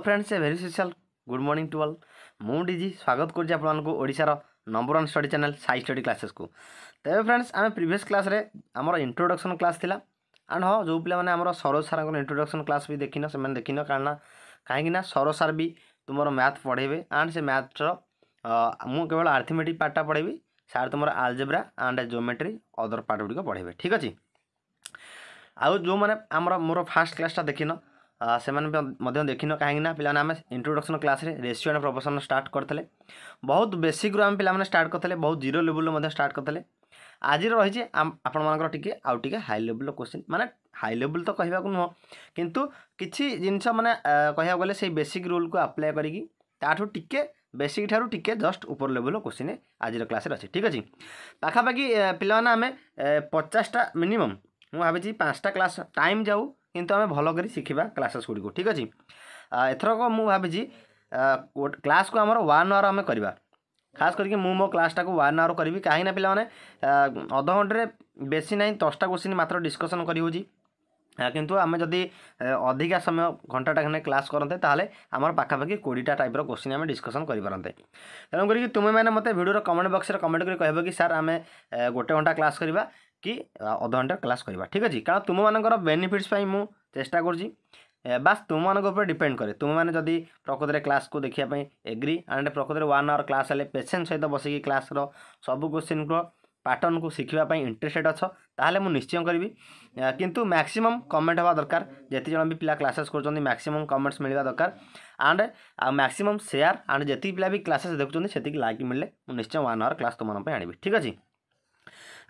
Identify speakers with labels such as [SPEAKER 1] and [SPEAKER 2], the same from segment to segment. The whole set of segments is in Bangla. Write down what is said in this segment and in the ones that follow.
[SPEAKER 1] hello friends a very special good morning to all ମୁଁ ଡିଜି ସ୍ୱାଗତ କରୁଛି ଆପଣମାନଙ୍କୁ ଓଡ଼ିଶାର number one study channel Sai study କ୍ଲାସେସ୍କୁ ତେବେ ଫ୍ରେଣ୍ଡସ୍ ଆମେ ପ୍ରିଭିୟସ୍ କ୍ଲାସ୍ରେ ଆମର ଇଣ୍ଟ୍ରୋଡକ୍ସନ୍ କ୍ଲାସ୍ ଥିଲା ଆଣ୍ଡ ହଁ ଯେଉଁ ପିଲାମାନେ ଆମର ସରୋଜ ସାର୍ଙ୍କର ଇଣ୍ଟ୍ରୋଡକ୍ସନ୍ କ୍ଲାସ୍ ବି ଦେଖିନ ସେମାନେ ଦେଖିନ କାରଣ କାହିଁକିନା ସରୋଜ ସାର୍ ବି ତୁମର ମ୍ୟାଥ୍ ପଢ଼େଇବେ ଆଣ୍ଡ ସେ ମ୍ୟାଥ୍ର ମୁଁ କେବଳ ଆର୍ଥିମେଟିକ୍ ପାର୍ଟଟା ପଢ଼େଇବି ସାର୍ ତୁମର algebra and geometry other part ଗୁଡ଼ିକ ପଢ଼େଇବେ ଠିକ୍ ଅଛି ଆଉ ଯେଉଁମାନେ ଆମର ମୋର ଫାର୍ଷ୍ଟ କ୍ଲାସ୍ଟା ଦେଖିନ से देखीन कहीं पे आम introduction class ratio and proportion start करते बहुत बेसिक्रु आम पे स्टार्ट करते बहुत जीरो लेवल स्टार्ट करते आज रही आपण टी आउ टे हाई लेवल क्वेश्चन मैंने हाई लेवल तो कहवाक नुह कितु किसी जिनस मैंने कह गले से बेसिक रूल को आप्लाय करी टे बेसिक ठार टे जस्ट उपर लेवल क्वेश्चन आज क्लास अच्छे ठीक अच्छे पखापाखि पे आम पचासटा मिनिमम मुझे भाई पाँचटा क्लास टाइम जाऊ କିନ୍ତୁ ଆମେ ଭଲ କରି ଶିଖିବା କ୍ଲାସେସ୍ ଗୁଡ଼ିକୁ ଠିକ୍ ଅଛି ଏଥରକ ମୁଁ ଭାବିଛି କ୍ଲାସ୍କୁ ଆମର ୱାନ୍ ଆୱାର୍ ଆମେ କରିବା ଖାସ୍ କରିକି ମୁଁ ମୋ କ୍ଲାସ୍ଟାକୁ ୱାନ୍ ଆୱାର୍ କରିବି କାହିଁକିନା ପିଲାମାନେ ଅଧଘଣ୍ଟାରେ ବେଶୀ ନାହିଁ ଦଶଟା କୋଶ୍ଚିନ୍ ମାତ୍ର ଡିସ୍କସନ୍ କରିହେଉଛି କିନ୍ତୁ ଆମେ ଯଦି ଅଧିକା ସମୟ ଘଣ୍ଟାଟା ଖଣ୍ଡେ କ୍ଲାସ୍ କରନ୍ତେ ତାହେଲେ ଆମର ପାଖାପାଖି କୋଡ଼ିଏଟା ଟାଇପ୍ର କୋଶ୍ଚିନ୍ ଆମେ ଡିସ୍କସନ୍ କରିପାରନ୍ତେ ତେଣୁ କରିକି ତୁମେମାନେ ମୋତେ ଭିଡ଼ିଓର କମେଣ୍ଟ ବକ୍ସରେ କମେଣ୍ଟ କରି କହିବ କି ସାର୍ ଆମେ ଗୋଟେ ଘଣ୍ଟା କ୍ଲାସ୍ କରିବା କି ଅଧଘଣ୍ଟା କ୍ଲାସ୍ କରିବା ଠିକ୍ ଅଛି କାରଣ ତୁମମାନଙ୍କର ବେନିଫିଟ୍ସ ପାଇଁ ମୁଁ ଚେଷ୍ଟା କରୁଛି ବାସ୍ ତୁମମାନଙ୍କ ଉପରେ ଡିପେଣ୍ଡ କରେ ତୁମମାନେ ଯଦି ପ୍ରକୃତରେ କ୍ଲାସ୍କୁ ଦେଖିବା ପାଇଁ ଏଗ୍ରି ଆଣ୍ଡ ପ୍ରକୃତରେ ୱାନ୍ ଆୱାର୍ କ୍ଲାସ୍ ହେଲେ ପେସେଣ୍ଟ ସହିତ ବସିକି କ୍ଲାସ୍ର ସବୁ କୋଶ୍ଚିନ୍ର ପାଟର୍ନକୁ ଶିଖିବା ପାଇଁ ଇଣ୍ଟରେଷ୍ଟେଡ୍ ଅଛ ତାହେଲେ ମୁଁ ନିଶ୍ଚୟ କରିବି କିନ୍ତୁ ମ୍ୟାକ୍ସିମମ୍ କମେଣ୍ଟ ହେବା ଦରକାର ଯେତିକି ଜଣ ବି ପିଲା କ୍ଲାସେସ୍ କରୁଛନ୍ତି ମ୍ୟାକ୍ସିମମ୍ କମେଣ୍ଟସ୍ ମିଳିବା ଦରକାର ଆଣ୍ଡ ଆଉ ମ୍ୟାକ୍ସିମମ୍ ସେୟାର ଆଣ୍ଡ ଯେତିକି ପିଲା ବି କ୍ଲାସେସ୍ ଦେଖୁଛନ୍ତି ସେତିକି ଲାଇକ୍ ମିଳିଲେ ମୁଁ ନିଶ୍ଚୟ ୱାନ୍ ଆୱାର୍ କ୍ଲାସ୍ ତୁମମାନଙ୍କ ପାଇଁ ଆଣିବି ଠିକ୍ ଅଛି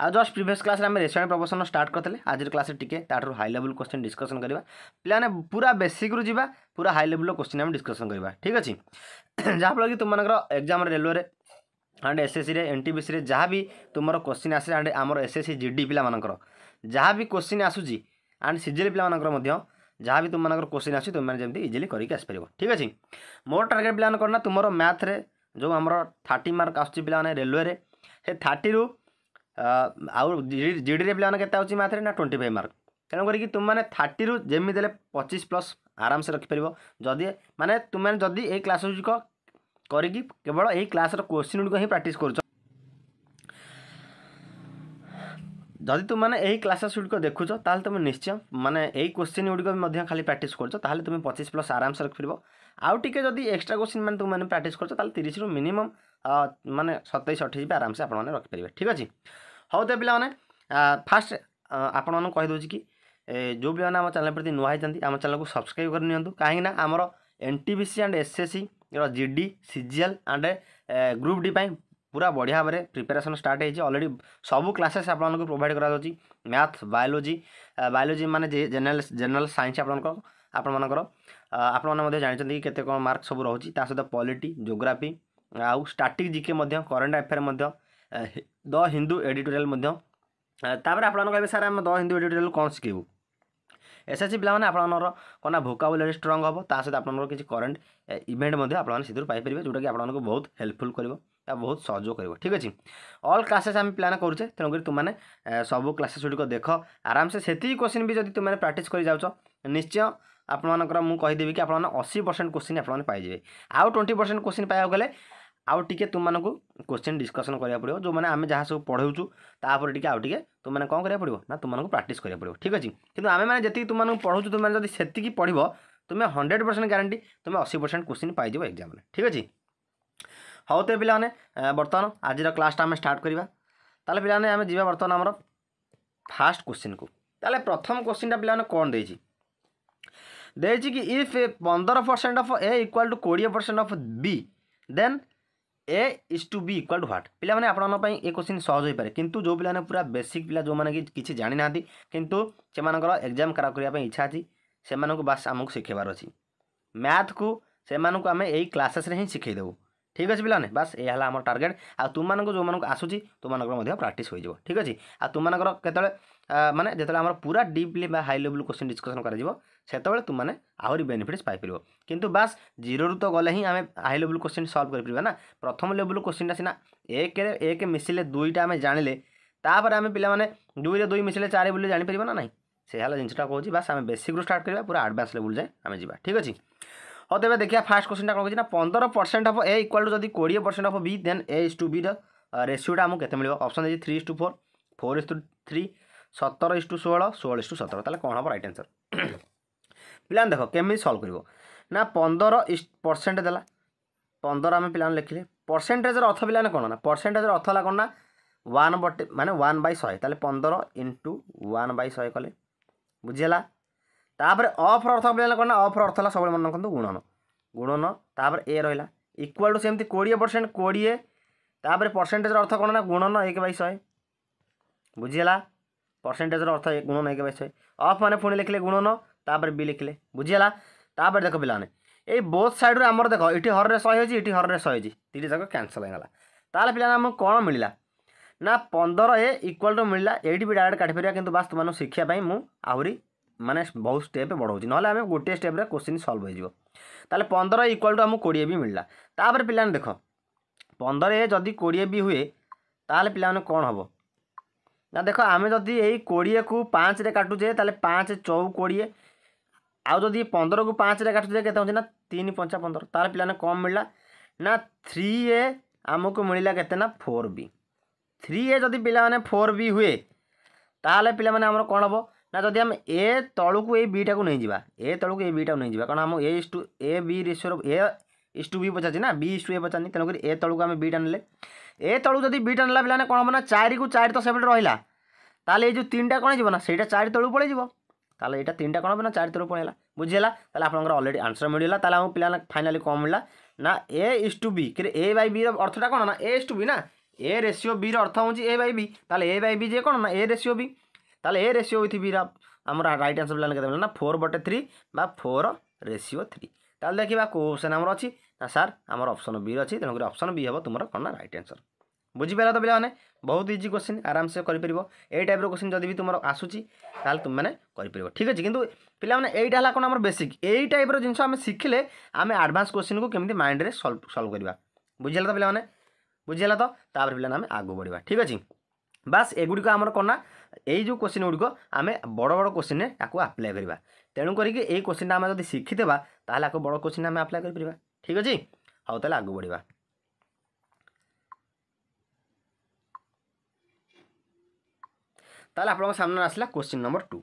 [SPEAKER 1] ଆଉ ଜଷ୍ଟ ପ୍ରିଭିୟସ୍ କ୍ଲାସ୍ରେ ଆମେ ରେସିଓ ପ୍ରପୋର୍ସନ୍ ଷ୍ଟାର୍ଟ କରିଥିଲେ ଆଜିର କ୍ଲାସ୍ରେ ଟିକେ ତାଠାରୁ ହାଇ ଲେଭଲ୍ କୋଶ୍ଚିନ୍ ଡିସ୍କସନ୍ କରିବା ପିଲାମାନେ ପୁରା ବେସିକ୍ରୁ ଯିବା ପୁରା ହାଇ ଲେଭଲ୍ର କୋଶ୍ଚିନ୍ ଆମେ ଡିସ୍କସନ୍ କରିବା ଠିକ୍ ଅଛି ଯାହାଫଳରେ କି ତୁମମାନଙ୍କର ଏକ୍ଜାମ୍ରେ ରେଲୱେରେ ଆଣ୍ଡ ଏସ୍ଏସ୍ସିରେ ଏନ୍ ଟି ଏନ୍ଟିବିସିରେ ଯାହା ବି ତୁମର କୋଶ୍ଚିନ୍ ଆସେ ଆଣ୍ଡ ଆମର ଏସ୍ଏସ୍ସି ଡ଼ି ପିଲାମାନଙ୍କର ଯାହା ବି କୋଶ୍ଚିନ୍ ଆସୁଛି ଆଣ୍ଡ ସିଜିଏଲ୍ ପିଲାମାନଙ୍କର ମଧ୍ୟ ଯାହା ବି ତୁମମାନଙ୍କର କୋଶ୍ଚିନ୍ ଆସୁଛି ତୁମେମାନେ ଯେମିତି ଇଜିଲି କରିକି ଆସିପାରିବ ଠିକ୍ ଅଛି ମୋର ଟାର୍ଗେଟ୍ ପିଲାମାନେ କ'ଣ ନା ତୁମର ମ୍ୟାଥ୍ରେ ଯେଉଁ ଆମର ଥାର୍ଟି ମାର୍କ ଆସୁଛି ପିଲାମାନେ ରେଲୱେରେ ସେ ଥାର୍ଟିରୁ ଆଉ ଜି ଡ଼ି ପିଲାମାନେ କେତେ ଆସୁଛି ମ୍ୟାଥ୍ରେ ନା ଟ୍ୱେଣ୍ଟି ଫାଇଭ୍ ମାର୍କ ତେଣୁ କରିକି ତୁମମାନେ ଥାର୍ଟିରୁ ଯେମିତି ହେଲେ ପଚିଶ ପ୍ଲସ୍ ଆରାମସେ ରଖିପାରିବ ଯଦି ମାନେ ତୁମେମାନେ ଯଦି ଏଇ କ୍ଲାସ୍ ଗୁଡ଼ିକ କରିକି କେବଳ ଏଇ କ୍ଲାସ୍ର କୋଶ୍ଚିନ୍ ଗୁଡ଼ିକ ହିଁ ପ୍ରାକ୍ଟିସ୍ କରୁଛ ଯଦି ତୁମମାନେ ଏହି କ୍ଲାସେସ୍ ଗୁଡ଼ିକ ଦେଖୁଛ ତାହେଲେ ତୁମେ ନିଶ୍ଚୟ ମାନେ ଏଇ କୋଶ୍ଚିନ୍ ଗୁଡ଼ିକ ବି ମଧ୍ୟ ଖାଲି ପ୍ରାକ୍ଟିସ୍ କରୁଛ ତାହେଲେ ତୁମେ ପଚିଶ ପ୍ଲସ୍ ଆରାମସେ ରଖିପାରିବ ଆଉ ଟିକେ ଯଦି ଏକ୍ସଟ୍ରା କୋଶ୍ଚିନ୍ ମାନେ ତୁମମାନେ ପ୍ରାକ୍ଟିସ୍ କରୁଛ ତାହେଲେ ତିରିଶରୁ ମିନିମମ୍ ମାନେ ସତେଇଶ ଅଠେଇଶ ବି ଆରାମସେ ଆପଣମାନେ ରଖିପାରିବେ ଠିକ୍ ଅଛି ହଉ ତ ପିଲାମାନେ ଫାଷ୍ଟ ଆପଣମାନଙ୍କୁ କହିଦେଉଛି କି ଯେଉଁ ପିଲାମାନେ ଆମ ଚ୍ୟାନେଲ୍ ପ୍ରତି ନୂଆ ହେଇଛନ୍ତି ଆମ ଚ୍ୟାନେଲ୍କୁ ସବସ୍କ୍ରାଇବ୍ ନିଅନ୍ତୁ କାହିଁକିନା ଆମର N T P C and S S ସିର G D C G L and group D ପାଇଁ ପୁରା ବଢ଼ିଆ ଭାବରେ ପ୍ରିପାରେସନ୍ ଷ୍ଟାର୍ଟ ହେଇଛି ଅଲରେଡ଼ି ସବୁ କ୍ଲାସେସ୍ ଆପଣମାନଙ୍କୁ ପ୍ରୋଭାଇଡ଼୍ କରାଯାଉଛି ମ୍ୟାଥ୍ ବାୟୋଲୋଜି ବାୟୋଲୋଜି ମାନେ ଯେ ଜେନେରାଲ ଜେନେରାଲ ସାଇନ୍ସ ଆପଣଙ୍କର ଆପଣମାନଙ୍କର ଆପଣମାନେ ମଧ୍ୟ ଜାଣିଛନ୍ତି କି କେତେ କ'ଣ ମାର୍କ ସବୁ ରହୁଛି ତା ସହିତ ପଲିଟି ଜୋଗ୍ରାଫି ଆଉ ଷ୍ଟାଟିକ୍ ଜିକେ ମଧ୍ୟ କରେଣ୍ଟ ଆଫେୟାର୍ ମଧ୍ୟ ଦ ହିନ୍ଦୁ ଏଡ଼ିଟୋରିଆଲ୍ ମଧ୍ୟ ତାପରେ ଆପଣମାନେ କହିବେ ସାର୍ ଆମେ ଦ ହିନ୍ଦୁ ଏଡ଼ିଟୋରିଆଲ୍ କ'ଣ ଶିଖିବୁ ଏସ୍ଏସ୍ସି ପିଲାମାନେ ଆପଣମାନଙ୍କର କ'ଣ ନା ଭୋକାବୁଲାରୀ ଷ୍ଟ୍ରଙ୍ଗ ହେବ ତା ସହିତ ଆପଣଙ୍କର କିଛି କରେଣ୍ଟ ଇଭେଣ୍ଟ ମଧ୍ୟ ଆପଣମାନେ ସେଥିରୁ ପାଇପାରିବେ ଯେଉଁଟାକି ଆପଣମାନଙ୍କୁ ବହୁତ ହେଲ୍ପଫୁଲ୍ କରିବ ବା ବହୁତ ସହଯୋଗ କରିବ ଠିକ୍ ଅଛି ଅଲ୍ କ୍ଲାସେସ୍ ଆମେ ପ୍ଲାନ୍ କରୁଛେ ତେଣୁକରି ତୁମମାନେ ସବୁ କ୍ଲାସେସ୍ ଗୁଡ଼ିକ ଦେଖ ଆରାମସେ ସେତିକି କୋଶ୍ଚିନ୍ ବି ଯଦି ତୁମେ ପ୍ରାକ୍ଟିସ୍ କରି ଯାଉଛ ନିଶ୍ଚୟ ଆପଣମାନଙ୍କର ମୁଁ କହିଦେବି କି ଆପଣମାନେ ଅଶୀ ପରସେଣ୍ଟ କୋଶ୍ଚିନ୍ ଆପଣମାନେ ପାଇଯିବେ ଆଉ ଟ୍ୱେଣ୍ଟି ପରସେଣ୍ଟ କୋଶ୍ଚିନ୍ ପାଇବାକୁ ଗଲେ ଆଉ ଟିକେ ତୁମମାନଙ୍କୁ କୋଶ୍ଚିନ୍ ଡିସ୍କସନ୍ କରିବାକୁ ପଡ଼ିବ ଯେଉଁମାନେ ଆମେ ଯାହା ସବୁ ପଢ଼ାଉଛୁ ତାପରେ ଟିକେ ଆଉ ଟିକେ ତୁମମାନେ କ'ଣ କରିବାକୁ ପଡ଼ିବ ନା ତୁମମାନଙ୍କୁ ପ୍ରାକ୍ଟିସ୍ କରିବାକୁ ପଡ଼ିବ ଠିକ୍ ଅଛି କିନ୍ତୁ ଆମେମାନେ ଯେତିକି ତୁମମାନଙ୍କୁ ପଢ଼ାଉଛୁ ତୁମେ ଯଦି ସେତିକି ପଢ଼ିବ ତୁମେ ହଣ୍ଡ୍ରେଡ଼ ପରସେଣ୍ଟ ଗ୍ୟାରେଣ୍ଟି ତୁମେ ଅଶୀ ପରସେଣ୍ଟ କୋଶ୍ଚିନ୍ ପାଇଯିବ ଏକ୍ଜାମ୍ରେ ଠିକ୍ ଅଛି ହଉ ତେବେ ପିଲାମାନେ ବର୍ତ୍ତମାନ ଆଜିର କ୍ଲାସ୍ଟା ଆମେ ଷ୍ଟାର୍ଟ କରିବା ତାହେଲେ ପିଲାମାନେ ଆମେ ଯିବା ବର୍ତ୍ତମାନ ଆମର ଫାର୍ଷ୍ଟ କୋଶ୍ଚିନ୍କୁ ତାହେଲେ ପ୍ରଥମ କୋଶ୍ଚିନ୍ଟା ପିଲାମାନେ କ'ଣ ଦେଇଛି ଦେଇଛି କି ଇଫ୍ ପନ୍ଦର percent of A equal to କୋଡ଼ିଏ percent of B then A is to B equal to what ପିଲାମାନେ ଆପଣଙ୍କ ପାଇଁ ଏ କୋଶ୍ଚିନ୍ ସହଜ ହୋଇପାରେ କିନ୍ତୁ ଯେଉଁ ପିଲାମାନେ ପୁରା ବେସିକ୍ ପିଲା ଯେଉଁମାନେ କି କିଛି ଜାଣିନାହାନ୍ତି କିନ୍ତୁ ସେମାନଙ୍କର ଏକ୍ଜାମ୍ ଖରାପ କରିବା ପାଇଁ ଇଚ୍ଛା ଅଛି ସେମାନଙ୍କୁ ବାସ୍ ଆମକୁ ଶିଖେଇବାର ଅଛି ମ୍ୟାଥ୍କୁ ସେମାନଙ୍କୁ ଆମେ ଏଇ କ୍ଲାସେସ୍ରେ ହିଁ ଶିଖେଇଦେବୁ ঠিক আছে পিলানে বাস এ হল আমার টার্গেট আপনার যে আসুচি তোমাদের প্রাক্টিস হয়ে যাব ঠিক আছে আপনার কেতবে মানে যেত আমার পুরা ডিপলি বা হাই লেভেল কোশ্চিন ডিসকসন করা সেতবে তুমি আহরি বেনিফিটস পাইপার কিন্তু বাস জিরোরু তো গলে হি আমি হাই লেভেল কোশ্চিন সলভ করে না প্রথম লেভেল কোশ্চিনটা সিনা একরে এক মিশিলে দুইটা আমি জাঁলে তাপরে আমি পিলা মানে দুইরে দুই মিশিলে চারি বলে জাঁপার না না সেই হল জিনিসটা কুচি বাস আমি বেসিক্রু স্টার্ট করা পুরা আডভান্স লেভেল যায় আমি যা ঠিক আছে ଆଉ ତେବେ ଦେଖିବା ଫାର୍ଷ୍ଟ କୋଶ୍ଚିନ୍ଟା କ'ଣ କହିଛି ନା ପନ୍ଦର ପରସେଣ୍ଟ ହେବ ଏ ଇକ୍ୱାଲ୍ ଟୁ ଯଦି କୋଡ଼ିଏ ପରସେଣ୍ଟ ହେବ ବି ଦେନ୍ ଏ ଇସ୍ ଟୁ ବିର ରେସିଓଟା ଆମକୁ କେତେ ମିଳିବ ଅପସନ୍ ଦେଇଛି three is to four four is to three ସତର ଇସ୍ ଟୁ ଷୋହଳ ଷୋହଳ ଇସ୍ ଟୁ ସତର ତାହେଲେ କ'ଣ ହେବ ରାଇଟ୍ ଆନ୍ସର୍ ପିଲାମାନେ ଦେଖ କେମିତି ସଲ୍ଭ କରିବ ନା ପନ୍ଦର ଇସ୍ ପରସେଣ୍ଟ ଦେଲା ପନ୍ଦର ଆମେ ପିଲାମାନେ ଲେଖିଲେ ପରସେଣ୍ଟେଜ୍ର ଅର୍ଥ ପିଲାମାନେ କ'ଣ ନା ପରସେଣ୍ଟେଜ୍ର ଅର୍ଥ ହେଲା କ'ଣ ନା ୱାନ୍ ବଟ ମାନେ ୱାନ୍ ବାଇ ଶହେ ତାହେଲେ ପନ୍ଦର ଇଣ୍ଟୁ ୱାନ୍ ବାଇ ଶହେ କଲେ ବୁଝିହେଲା ତାପରେ ଅଫ୍ର ଅର୍ଥ ପିଲା କ'ଣ ନା ଅଫ୍ର ଅର୍ଥ ହେଲା ସବୁବେଳେ ମନେ ରଖନ୍ତୁ ଗୁଣନ ଗୁଣନ ତାପରେ ଏ ରହିଲା ଇକ୍ୱାଲ୍ ଟୁ ସେମିତି କୋଡ଼ିଏ ପରସେଣ୍ଟ କୋଡ଼ିଏ ତାପରେ ପରସେଣ୍ଟେଜର ଅର୍ଥ କ'ଣ ନା ଗୁଣନ ଏକ ବାଇ ଶହେ ବୁଝିହେଲା ପରସେଣ୍ଟେଜର ଅର୍ଥ ଗୁଣନ ଏକ ବାଇ ଶହେ ଅଫ୍ ମାନେ ପୁଣି ଲେଖିଲେ ଗୁଣନ ତାପରେ ବି ଲେଖିଲେ ବୁଝିହେଲା ତାପରେ ଦେଖ ପିଲାମାନେ ଏଇ ବୋଥ୍ ସାଇଡ଼୍ରୁ ଆମର ଦେଖ ଏଠି ହରରେ ଶହେ ଅଛି ଏଠି ହରରେ ଶହେ ଅଛି ଦୁଇଟି ଯାକ କ୍ୟାନସଲ୍ ହେଇଗଲା ତାହେଲେ ପିଲାମାନେ ଆମକୁ କ'ଣ ମିଳିଲା ନା ପନ୍ଦର ଏ ଇକ୍ୱାଲ୍ ଟୁ ମିଳିଲା ଏଇଠି ବି ଡାଇରେକ୍ଟ କାଟିପାରିବା କିନ୍ତୁ ବାସ୍ ତୁମମାନଙ୍କୁ ଶିଖିବା ପାଇଁ ମୁଁ ଆହୁରି ମାନେ ବହୁତ ଷ୍ଟେପ୍ ବଢ଼ାଉଛି ନହେଲେ ଆମେ ଗୋଟିଏ ଷ୍ଟେପ୍ରେ କୋଶ୍ଚିନ୍ ସଲ୍ଭ ହେଇଯିବ ତାହେଲେ ପନ୍ଦର ଇକ୍ୱାଲ୍ ଟୁ ଆମକୁ କୋଡ଼ିଏ ବି ମିଳିଲା ତାପରେ ପିଲାମାନେ ଦେଖ ପନ୍ଦର ଏ ଯଦି କୋଡ଼ିଏ ବି ହୁଏ ତାହେଲେ ପିଲାମାନେ କ'ଣ ହେବ ନା ଦେଖ ଆମେ ଯଦି ଏଇ କୋଡ଼ିଏକୁ ପାଞ୍ଚରେ କାଟୁଛେ ତାହେଲେ ପାଞ୍ଚ ଚଉ କୋଡ଼ିଏ ଆଉ ଯଦି ପନ୍ଦରକୁ ପାଞ୍ଚରେ କାଟୁଛେ କେତେ ହେଉଛି ନା ତିନି ପଞ୍ଚା ପନ୍ଦର ତାହେଲେ ପିଲାମାନେ କ'ଣ ମିଳିଲା ନା ଥ୍ରୀ ଏ ଆମକୁ ମିଳିଲା କେତେ ନା ଫୋର୍ ବି ଥ୍ରୀ ଏ ଯଦି ପିଲାମାନେ ଫୋର୍ ବି ହୁଏ ତାହେଲେ ପିଲାମାନେ ଆମର କ'ଣ ହେବ ନା ଯଦି ଆମେ ଏ ତଳକୁ ଏଇ ବିଟାକୁ ନେଇଯିବା ଏ ତଳକୁ ଏଇ ବିଟାକୁ ନେଇଯିବା କାରଣ ଆମ ଏ is two A B ରେସିଓର A is to ବି ପଚାରିଛି ନା ବି ଇସ୍ ଟୁ ଏ ପଚାରିନି ତେଣୁକରି ଏ ତଳକୁ ଆମେ ବିଟା ନେଲେ ଏ ତଳକୁ ଯଦି ବିଟା ନେଲା ପିଲାମାନେ କ'ଣ ହେବ ନା ଚାରିକୁ ଚାରି ତ ସେପଟେ ରହିଲା ତାହେଲେ ଏଇ ଯେଉଁ ତିନିଟା କ'ଣ ହେଇଯିବ ନା ସେଇଟା ଚାରି ତଳକୁ ପଳେଇଯିବ তাহলে এটা তিনটা কোণ হবে না চারি তরফ পড়ে বুঝিলা তাহলে আপনার অলরেডি আনসর মিলিলা তাহলে আমার পিলা ফাইনালি কম মিলা না এ ইস টু বি কিন্তু এ বাই বি অর্থটা কোণ না এ ইস টু বি না এ রেসিও বি অর্থ হচ্ছে এ বাই বি তাহলে এ বাই বি যে কোণ না এ রেসিও বি তাহলে এ রেশিও উইথ বি আমার রাইট আনসার পিলানে কেতে মিলে না ফোর বটে থ্রি বা ফোর রেসিও থ্রি তাহলে দেখিবা কেউ অপশন আমার অছি না স্যার আমার অপশন বি অছি তেমনি অপশন বি হব তোমার কোণ না রাইট আনসর বুঝিপার তো পিলামানে বহুত ইজি কোশ্চিন আরামসে করিপার এই টাইপর কোশ্চিন যদি বি তোমার আসুচি তাহলে তুমি মানে করিপার ঠিক আছে কিন্তু পিলামানে এইটা হল কোণ আমার বেসিক এই টাইপর জিনিস আমি শিখিলে আমি আডভান্স কোশ্চিনকু কেমি মাইন্ডরে সলভ সলভ করা বুঝিলা তো পিলামানে বুঝিলা তো তাপরে পিলামানে আমি আগু বড়া ঠিক আছে বাস এগুড়ি আমার কোণ না এই ଏଇ ଯେଉଁ କୋଶ୍ଚିନ୍ ଗୁଡ଼ିକ বড় ବଡ଼ ବଡ଼ କୋଶ୍ଚିନ୍ରେ ଆକୁ ଆପ୍ଲାଏ କରିବା ତେଣୁ କରିକି ଏଇ କୋଶ୍ଚିନ୍ଟା ଆମେ ଯଦି তাহলে ତାହେଲେ বড় কোশ্চিন আমি আপ্লাই করে পড়া ঠিক আছে ହଉ তাহলে ଆଗକୁ বড়া তাহলে আপনার সামনে আসলা কোশ্চিন নম্বর টু